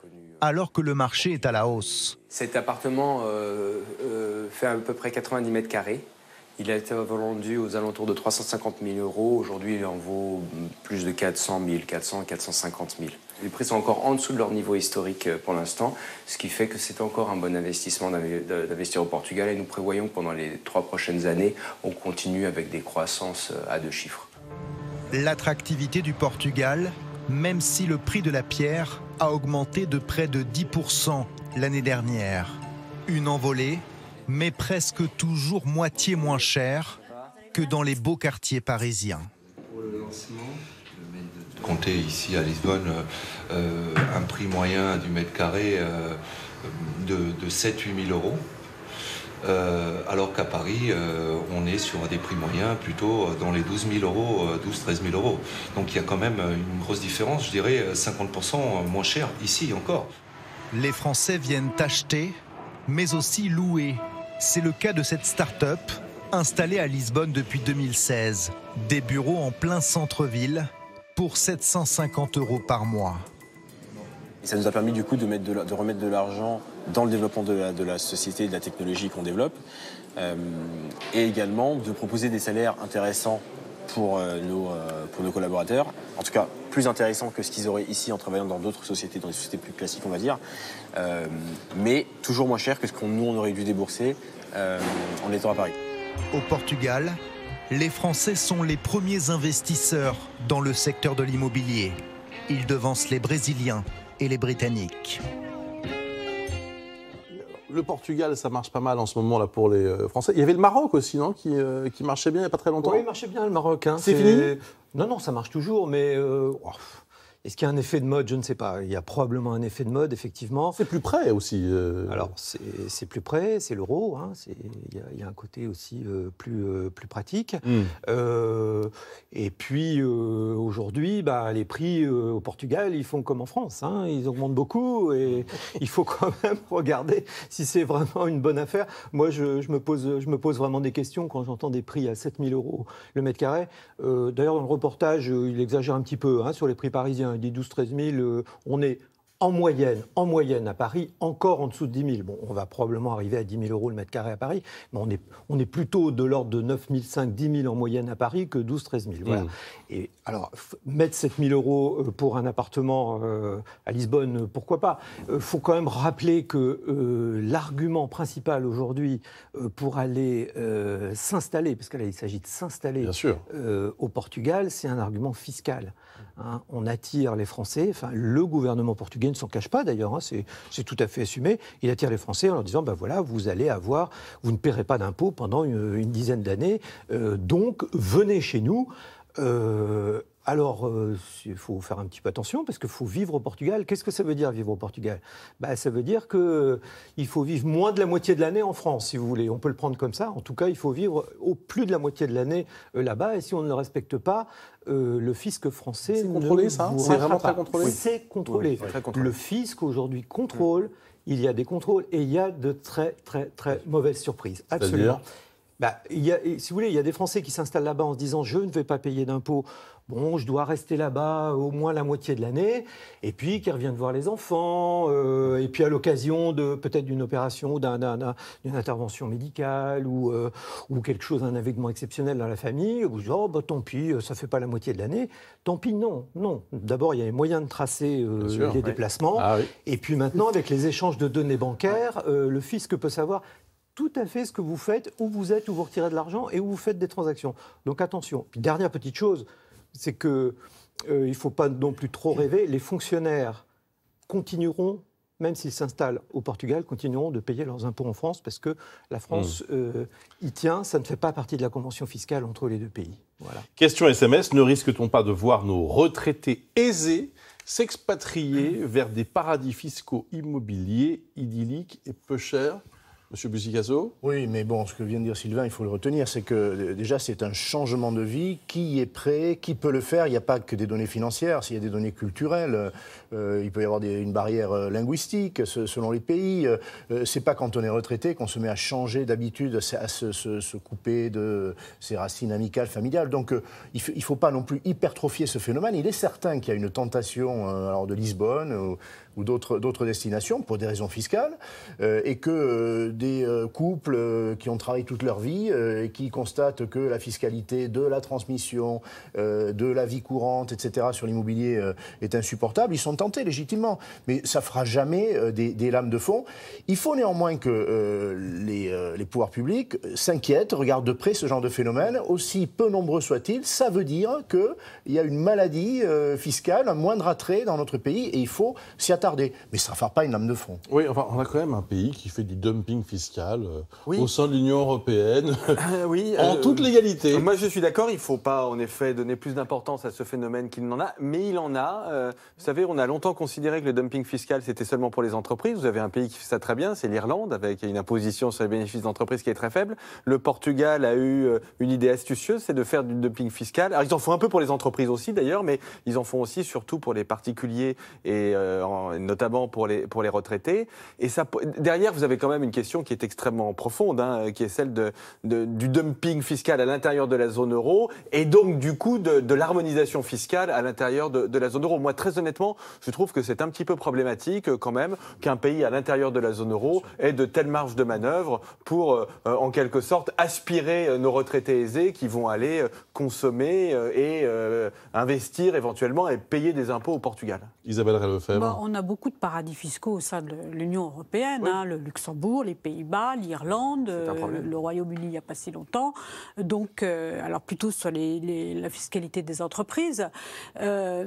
alors que le marché est à la hausse. Cet appartement euh, euh, fait à peu près 90 mètres carrés. Il a été vendu aux alentours de 350 000 euros. Aujourd'hui, il en vaut plus de 400 000, 400, 450 000. Les prix sont encore en dessous de leur niveau historique euh, pour l'instant, ce qui fait que c'est encore un bon investissement d'investir au Portugal. Et nous prévoyons que pendant les trois prochaines années, on continue avec des croissances à deux chiffres. L'attractivité du Portugal, même si le prix de la pierre a augmenté de près de 10% l'année dernière. Une envolée, mais presque toujours moitié moins chère que dans les beaux quartiers parisiens. Comptez ici à Lisbonne euh, euh, un prix moyen du mètre carré euh, de, de 7-8 000 euros. Euh, alors qu'à Paris, euh, on est sur des prix moyens plutôt euh, dans les 12 000 euros, 12-13 000 euros. Donc il y a quand même une grosse différence, je dirais 50% moins cher ici encore. Les Français viennent acheter, mais aussi louer. C'est le cas de cette start-up installée à Lisbonne depuis 2016. Des bureaux en plein centre-ville pour 750 euros par mois ça nous a permis du coup de, remettre de l'argent dans le développement de la, société de la technologie qu'on développe, euh, et également de proposer des salaires intéressants pour, euh, nos, euh, pour nos collaborateurs, en tout cas plus intéressants que ce qu'ils auraient ici en travaillant dans d'autres sociétés, dans des sociétés plus classiques on va dire, mais toujours moins cher que ce qu'on nous aurait dû débourser en étant à Paris. Au Portugal, les Français sont les premiers investisseurs dans le secteur de l'immobilier. Ils devancent les Brésiliens, et les Britanniques. Le Portugal, ça marche pas mal en ce moment là pour les euh, Français. Il y avait le Maroc aussi, non qui, euh, marchait bien il n'y a pas très longtemps. Oui, il marchait bien le Maroc. Hein. C'est fini Non, non, ça marche toujours, mais. Euh, oh, est-ce qu'il y a un effet de mode Je ne sais pas. Il y a probablement un effet de mode, effectivement. C'est plus près aussi. Euh. Alors, c'est plus près, c'est l'euro. Hein. il, y, a un côté aussi euh, plus, euh, plus pratique. Hmm. et puis, aujourd'hui, bah, les prix au Portugal, ils font comme en France. Hein. ils augmentent beaucoup et [LAUGHS] il faut quand même regarder si c'est vraiment une bonne affaire. Moi, je, me pose, je me pose vraiment des questions quand j'entends des prix à 7000 euros le mètre carré. D'ailleurs, dans le reportage, il exagère un petit peu hein, sur les prix parisiens des 12-13 000, euh, on est en moyenne, en moyenne à Paris, encore en dessous de 10 000. Bon, on va probablement arriver à 10 000 euros le mètre carré à Paris, mais on est, on est plutôt de l'ordre de 9 500, 10 000 en moyenne à Paris que 12 13 000. Voilà. Mmh. Et alors, mettre 7 000 euros euh, pour un appartement euh, à Lisbonne, euh, pourquoi pas Il faut quand même rappeler que l'argument principal aujourd'hui pour aller s'installer, parce qu'il s'agit de s'installer au Portugal, c'est un argument fiscal. Hein. on attire les Français, enfin, le gouvernement portugais ne s'en cache pas d'ailleurs, hein, c'est tout à fait assumé. Il attire les Français en leur disant ben voilà, vous allez avoir, vous ne paierez pas d'impôts pendant une, dizaine d'années, euh, donc venez chez nous. Euh, alors, euh, il faut faire un petit peu attention parce qu'il faut vivre au Portugal. Qu'est-ce que ça veut dire vivre au Portugal bah, Ça veut dire qu'il euh, faut vivre moins de la moitié de l'année en France, si vous voulez. On peut le prendre comme ça. En tout cas, il faut vivre au plus de la moitié de l'année euh, là-bas. Et si on ne le respecte pas, le fisc français. C'est contrôlé, ça C'est vraiment très contrôlé C'est contrôlé. contrôlé. Le fisc aujourd'hui contrôle. Il y a des contrôles et il y a de très, très, très mauvaises surprises. Absolument. Bah, si vous voulez, il y a des Français qui s'installent là-bas en se disant je ne vais pas payer d'impôts bon, je dois rester là-bas au moins la moitié de l'année, et puis qui revient de voir les enfants, euh, et puis à l'occasion de peut-être d'une opération ou d'une intervention médicale euh, ou, quelque chose, un événement exceptionnel dans la famille, vous dites, oh, bah, tant pis, euh, ça fait pas la moitié de l'année. Tant pis, non, non. D'abord, il y a les moyens de tracer les déplacements, ah et puis maintenant, avec les échanges de données bancaires, le fisc peut savoir tout à fait ce que vous faites, où vous êtes, où vous retirez de l'argent et où vous faites des transactions. Donc attention. Puis dernière petite chose, c'est que euh, il ne faut pas non plus trop rêver. Les fonctionnaires continueront, même s'ils s'installent au Portugal, continueront de payer leurs impôts en France parce que la France mm. euh, y tient. Ça ne fait pas partie de la convention fiscale entre les deux pays. Question SMS ne risque-t-on pas de voir nos retraités aisés s'expatrier mm. vers des paradis fiscaux immobiliers idylliques et peu chers Monsieur Oui, mais bon, ce que vient de dire Sylvain, il faut le retenir, c'est que euh, déjà c'est un changement de vie. Qui est prêt Qui peut le faire Il n'y a pas que des données financières, s'il y a des données culturelles, euh, il peut y avoir une barrière euh, linguistique selon les pays. c'est pas quand on est retraité qu'on se met à changer d'habitude, à se, couper de ses racines amicales, familiales. Donc il ne faut pas non plus hypertrophier ce phénomène. Il est certain qu'il y a une tentation alors de Lisbonne ou d'autres destinations pour des raisons fiscales, euh, et que euh, des euh, couples qui ont travaillé toute leur vie et qui constatent que la fiscalité de la transmission, de la vie courante, etc., sur l'immobilier est insupportable, ils sont tentés légitimement. Mais ça fera jamais des, lames de fond. Il faut néanmoins que les, pouvoirs publics s'inquiètent, regardent de près ce genre de phénomène, aussi peu nombreux soit ils ça veut dire qu'il y a une maladie fiscale, un moindre attrait dans notre pays, et il faut s'y attarder. Mais ça ne fera pas une lame de fond. Oui, enfin, on a quand même un pays qui fait du dumping fiscal euh, au sein de l'Union européenne, [LAUGHS] ah oui, [LAUGHS] en euh, toute légalité. Moi, je suis d'accord, il ne faut pas, en effet, donner plus d'importance à ce phénomène qu'il n'en a, mais il en a. Euh, vous savez, on a longtemps considéré que le dumping fiscal, c'était seulement pour les entreprises. Vous avez un pays qui fait ça très bien, c'est l'Irlande, avec une imposition sur les bénéfices d'entreprise qui est très faible. Le Portugal a eu une idée astucieuse, c'est de faire du dumping fiscal. Alors, ils en font un peu pour les entreprises aussi, d'ailleurs, mais ils en font aussi surtout pour les particuliers et, notamment pour les, pour les retraités. Et ça, derrière, vous avez quand même une question qui est extrêmement profonde, hein, qui est celle de, du dumping fiscal à l'intérieur de la zone euro et donc du coup de, l'harmonisation fiscale à l'intérieur de, la zone euro. Moi, très honnêtement, je trouve que c'est un petit peu problématique quand même qu'un pays à l'intérieur de la zone euro ait de telles marges de manœuvre pour, euh, en quelque sorte, aspirer euh, nos retraités aisés qui vont aller euh, consommer et investir éventuellement et payer des impôts au Portugal. Isabelle on a beaucoup de paradis fiscaux au sein de l'Union européenne, hein, le Luxembourg, les Pays-Bas, l'Irlande, euh, le Royaume-Uni il n'y a pas si longtemps. Donc, euh, alors plutôt sur la fiscalité des entreprises. Euh,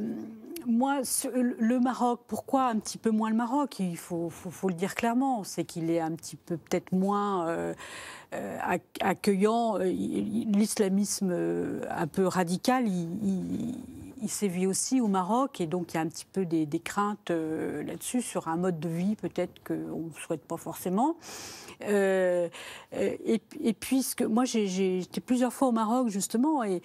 moi, le Maroc, pourquoi un petit peu moins le Maroc Il faut, faut, le dire clairement, c'est qu'il est un petit peu peut-être moins accueillant. L'islamisme un peu radical, il, il il sévit aussi au Maroc et donc il y a un petit peu des, craintes euh, là-dessus sur un mode de vie peut-être qu'on ne souhaite pas forcément. Euh, euh, et, puisque moi j'étais plusieurs fois au Maroc justement et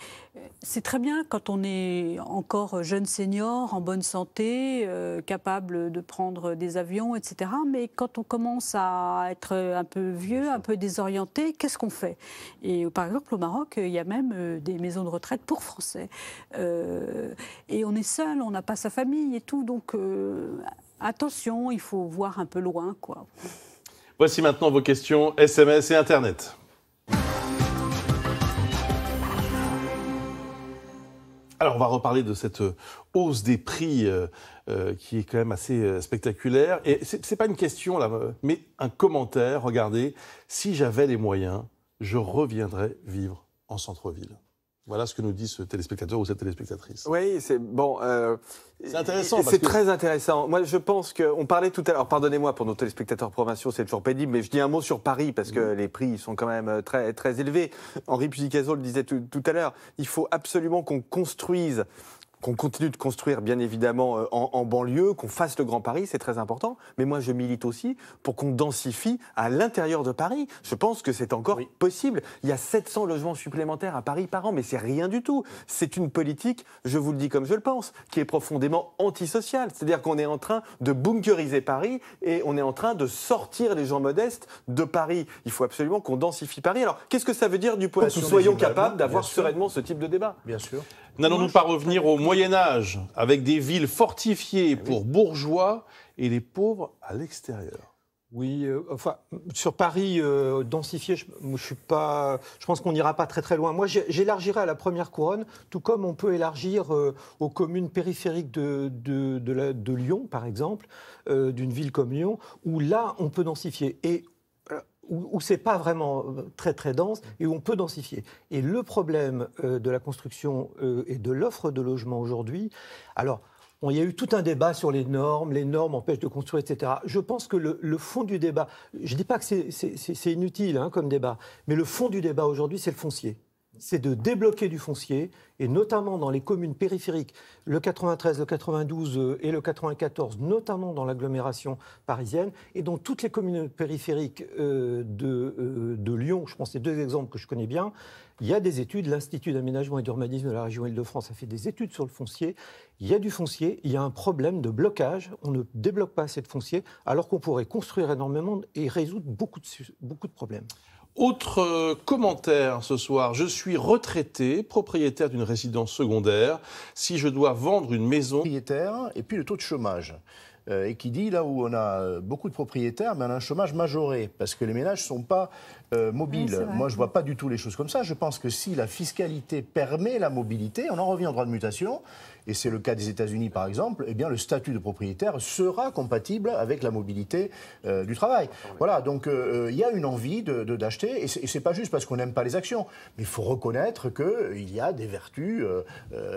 c'est très bien quand on est encore jeune senior, en bonne santé, capable de prendre des avions, etc. Mais quand on commence à être un peu vieux, un peu désorienté, qu'est-ce qu'on fait Et par exemple au Maroc, il y a même des maisons de retraite pour Français. Euh, et on est seul, on n'a pas sa famille et tout. Donc euh, attention, il faut voir un peu loin. quoi. Voici maintenant vos questions SMS et Internet. Alors, on va reparler de cette euh, hausse des prix qui est quand même assez spectaculaire. Et ce n'est pas une question, là, mais un commentaire. Regardez, si j'avais les moyens, je reviendrais vivre en centre-ville. Voilà ce que nous dit ce téléspectateur ou cette téléspectatrice. Oui, c'est bon. Euh, c'est intéressant. C'est très intéressant. Moi, je pense qu'on parlait tout à l'heure. Pardonnez-moi pour nos téléspectateurs provinciaux, c'est toujours pénible, mais je dis un mot sur Paris parce que mm. les prix sont quand même euh, très très élevés. Henri Pudicazo le disait tout à l'heure. Il faut absolument qu'on construise qu'on continue de construire, bien évidemment, euh, en, banlieue, qu'on fasse le Grand Paris, c'est très important. Mais moi, je milite aussi pour qu'on densifie à l'intérieur de Paris. Je pense que c'est encore possible. Il y a 700 logements supplémentaires à Paris par an, mais c'est rien du tout. C'est une politique, je vous le dis comme je le pense, qui est profondément antisociale. C'est-à-dire qu'on est en train de bunkeriser Paris et on est en train de sortir les gens modestes de Paris. Il faut absolument qu'on densifie Paris. Alors, qu'est-ce que ça veut dire du point de vue Soyons capables d'avoir sereinement ce type de débat. Bien sûr. N'allons-nous pas revenir au Moyen Âge avec des villes fortifiées eh pour bourgeois et les pauvres à l'extérieur oui, euh, enfin, sur Paris euh, densifié, je, suis pas, je pense qu'on n'ira pas très très loin. Moi, j'élargirai à la première couronne, tout comme on peut élargir euh, aux communes périphériques de, de, de, de Lyon, par exemple, d'une ville comme Lyon, où là, on peut densifier. Et où, c'est pas vraiment euh, très très dense et où on peut densifier. Et le problème euh, de la construction euh, et de l'offre de logement aujourd'hui, alors il y a eu tout un débat sur les normes, les normes empêchent de construire, etc. Je pense que le, fond du débat, je ne dis pas que c'est inutile hein, comme débat, mais le fond du débat aujourd'hui, c'est le foncier c'est de débloquer du foncier, et notamment dans les communes périphériques, le 93, le 92 euh, et le 94, notamment dans l'agglomération parisienne, et dans toutes les communes périphériques euh, euh, de, Lyon, je pense c'est deux exemples que je connais bien, il y a des études, l'Institut d'aménagement et d'urbanisme de la région Île-de-France a fait des études sur le foncier, il y a du foncier, il y a un problème de blocage, on ne débloque pas cette de foncier, alors qu'on pourrait construire énormément et résoudre beaucoup de problèmes. Autre euh, commentaire ce soir, je suis retraité, propriétaire d'une résidence secondaire. Si je dois vendre une maison... Propriétaire et puis le taux de chômage. Euh, et qui dit là où on a euh, beaucoup de propriétaires, mais on a un chômage majoré, parce que les ménages ne sont pas mobiles. Moi, je ne vois pas du tout les choses comme ça. Je pense que si la fiscalité permet la mobilité, on en revient au droit de mutation, et c'est le cas des États-Unis par exemple, eh bien le statut de propriétaire sera compatible avec la mobilité euh, du travail. Voilà, donc euh, euh, il y a une envie d'acheter, de, d'acheter, et c'est pas juste parce qu'on n'aime pas les actions, mais il faut reconnaître qu'il y a des vertus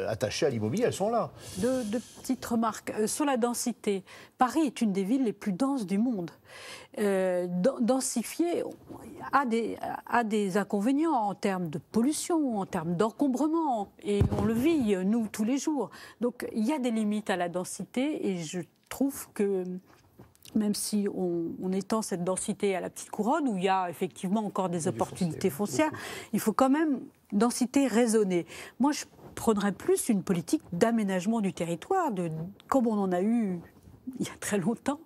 attachées à l'immobilier, elles sont là. Deux, petites remarques. sur la densité, Paris est une des villes les plus denses du monde. Euh, densifier a des, a des inconvénients en termes de pollution, en termes d'encombrement, et on le vit, nous, tous les jours. Donc il y a des limites à la densité et je trouve que même si on, étend cette densité à la petite couronne, où il y a effectivement encore des opportunités foncières, il faut quand même densité raisonnée. Moi, je prendrais plus une politique d'aménagement du territoire, de, comme on en a eu il y a très longtemps,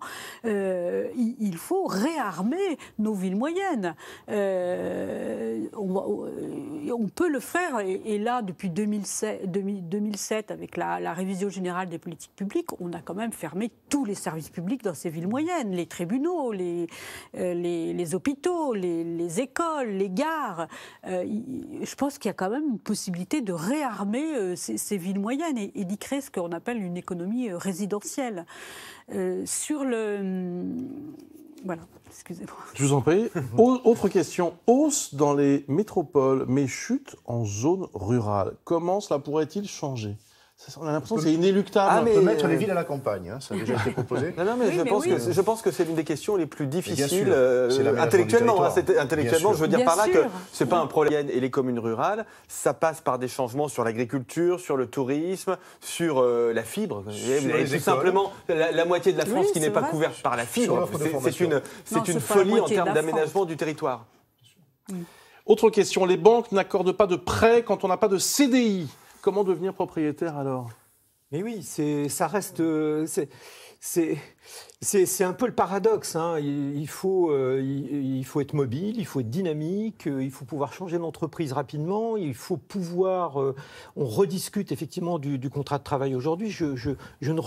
euh, il faut réarmer nos villes moyennes. Euh, euh, on, peut le faire, et, là, depuis 2007, avec la, révision générale des politiques publiques, on a quand même fermé tous les services publics dans ces villes moyennes, les tribunaux, les, hôpitaux, les, écoles, les gares. je pense qu'il y a quand même une possibilité de réarmer ces, villes moyennes et d'y créer ce qu'on appelle une économie résidentielle. Euh, sur le. Hmm, voilà, excusez-moi. Je vous en prie. [LAUGHS] Autre question. Hausse dans les métropoles, mais chute en zone rurale. Comment cela pourrait-il changer on a l'impression que c'est inéluctable. de ah, euh, mettre les villes à la campagne, hein, ça a déjà été proposé. [LAUGHS] non, mais, je, pense que, c'est l'une des questions les plus difficiles euh, intellectuellement. Hein, intellectuellement, je veux dire par là que que n'est pas un problème. Et les communes rurales, ça passe par des changements sur l'agriculture, sur le tourisme, sur euh, la fibre. tout simplement la, moitié de la France qui n'est pas couverte par la fibre. C'est une, une folie en termes d'aménagement du territoire. Autre question, les banques n'accordent pas de prêts quand on n'a pas de CDI. Comment devenir propriétaire alors Mais oui, c'est, ça reste. Euh, c'est, c'est, un peu le paradoxe. Hein. Euh, il, faut, être mobile, il faut être dynamique, euh, il faut pouvoir changer d'entreprise rapidement, il faut pouvoir. on rediscute effectivement du, contrat de travail aujourd'hui. Je, ne,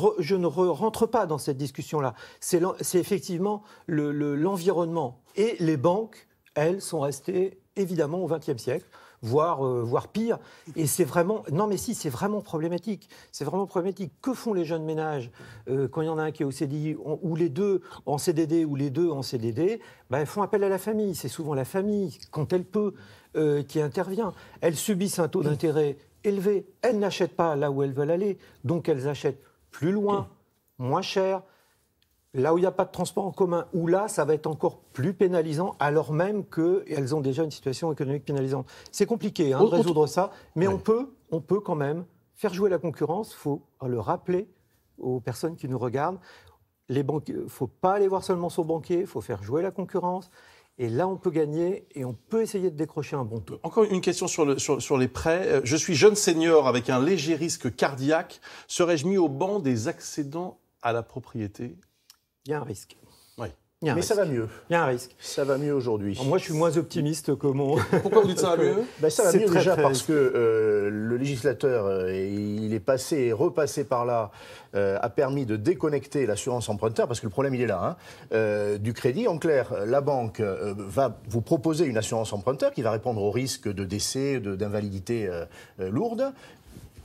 rentre pas dans cette discussion-là. C'est, effectivement l'environnement. Et les banques, elles, sont restées évidemment au XXe siècle voire, euh, voire pire. Et c'est vraiment, non mais si, c'est vraiment problématique. C'est vraiment problématique. Que font les jeunes ménages euh, quand il y en a un qui est au CDI ou les deux en CDD ou les deux en CDD ben, font appel à la famille. C'est souvent la famille, quand elle peut, euh, qui intervient. Elles subissent un taux d'intérêt élevé. Elles n'achètent pas là où elles veulent aller. Donc elles achètent plus loin, moins cher là où il n'y a pas de transport en commun, ou là, ça va être encore plus pénalisant, alors même qu'elles ont déjà une situation économique pénalisante. C'est compliqué hein, de résoudre ça, mais on, peut, on peut quand même faire jouer la concurrence, il faut le rappeler aux personnes qui nous regardent. Il ne faut pas aller voir seulement son banquier, il faut faire jouer la concurrence. Et là, on peut gagner et on peut essayer de décrocher un bon taux. Encore une question sur, les prêts. Euh, je suis jeune senior avec un léger risque cardiaque. Serais-je mis au banc des accédants à la propriété il y a un risque. Oui. Mais ça va mieux. Il y a un risque. Ça va mieux aujourd'hui. Moi, je suis moins optimiste que mon. [LAUGHS] Pourquoi vous dites ça va mieux [LAUGHS] ben, Ça va mieux déjà parce que euh, le législateur, euh, il est passé et repassé par là, euh, a permis de déconnecter l'assurance emprunteur, parce que le problème, il est là, hein, du crédit. En clair, la banque va vous proposer une assurance emprunteur qui va répondre au risque de décès, d'invalidité lourde,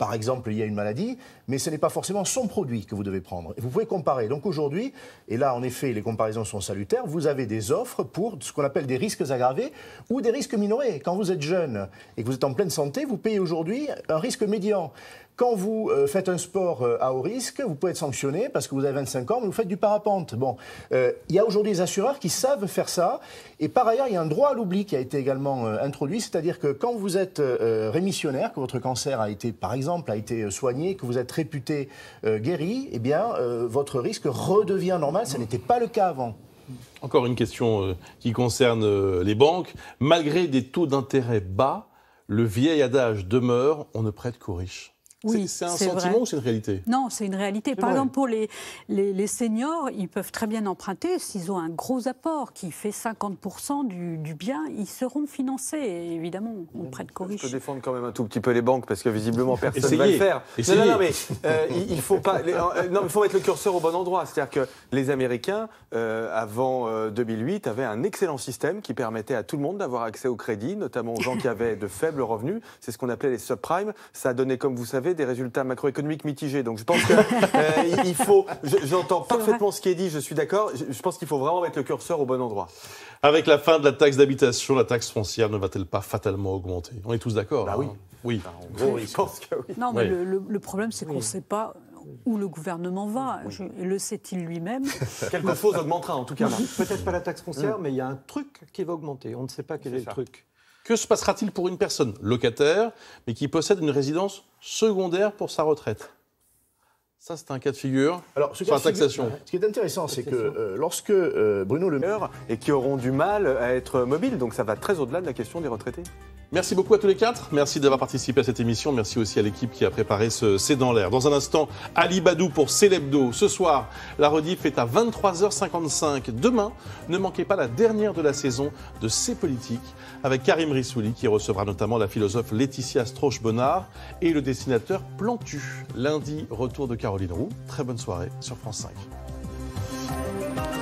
par exemple il y a une maladie, mais ce n'est pas forcément son produit que vous devez prendre. Vous pouvez comparer. Donc aujourd'hui, et là en effet les comparaisons sont salutaires, vous avez des offres pour ce qu'on appelle des risques aggravés ou des risques minorés. Quand vous êtes jeune et que vous êtes en pleine santé, vous payez aujourd'hui un risque médian quand vous euh, faites un sport euh, à haut risque, vous pouvez être sanctionné parce que vous avez 25 ans, mais vous faites du parapente. Bon, euh, il y a aujourd'hui des assureurs qui savent faire ça. Et par ailleurs, il y a un droit à l'oubli qui a été également introduit, c'est-à-dire que quand vous êtes rémissionnaire, que votre cancer a été, par exemple, a été soigné, que vous êtes réputé guéri, eh bien, votre risque redevient normal. Ça n'était pas le cas avant. Encore une question qui concerne les banques. Malgré des taux d'intérêt bas, le vieil adage demeure on ne prête qu'aux riches. Oui, c'est un sentiment ou c'est une réalité Non, c'est une réalité. Par exemple, pour les, les, seniors, ils peuvent très bien emprunter. S'ils ont un gros apport qui fait 50% du, du, bien, ils seront financés. évidemment, on prête corrige. Je peux défendre quand même un tout petit peu les banques parce que visiblement, [LAUGHS] personne ne va le faire. Non, non, mais euh, il, faut pas. Euh, non, il faut mettre le curseur au bon endroit. C'est-à-dire que les Américains, euh, avant 2008, avaient un excellent système qui permettait à tout le monde d'avoir accès au crédit, notamment aux gens qui avaient de faibles revenus. C'est ce qu'on appelait les subprimes. Ça donnait, comme vous savez, des résultats macroéconomiques mitigés. Donc je pense qu'il euh, faut. J'entends parfaitement ce qui est dit, je suis d'accord. Je, pense qu'il faut vraiment mettre le curseur au bon endroit. Avec la fin de la taxe d'habitation, la taxe foncière ne va-t-elle pas fatalement augmenter On est tous d'accord Bah hein oui. Oui. Bah, en gros, Non, mais Le, problème, c'est qu'on ne sait pas où le gouvernement va. le sait-il lui-même Quelque chose augmentera en tout cas. Peut-être pas la taxe foncière, hein. mais il y a un truc qui va augmenter. On ne sait pas quel est le truc. Que se passera-t-il pour une personne locataire, mais qui possède une résidence secondaire pour sa retraite ça, c'est un cas de figure. Alors, sur la taxation. ce qui est intéressant, c'est que euh, lorsque euh, Bruno Le Maire et qui auront du mal à être mobiles, donc ça va très au-delà de la question des retraités. Merci beaucoup à tous les quatre. Merci d'avoir participé à cette émission. Merci aussi à l'équipe qui a préparé ce C'est dans l'air. Dans un instant, Ali Badou pour célèbdo. Ce soir, la rediff est à 23h55. Demain, ne manquez pas la dernière de la saison de C'est Politique avec Karim Rissouli qui recevra notamment la philosophe Laetitia Strauch-Bonnard et le dessinateur Plantu. Lundi, retour de Caroline Roux. Très bonne soirée sur France 5.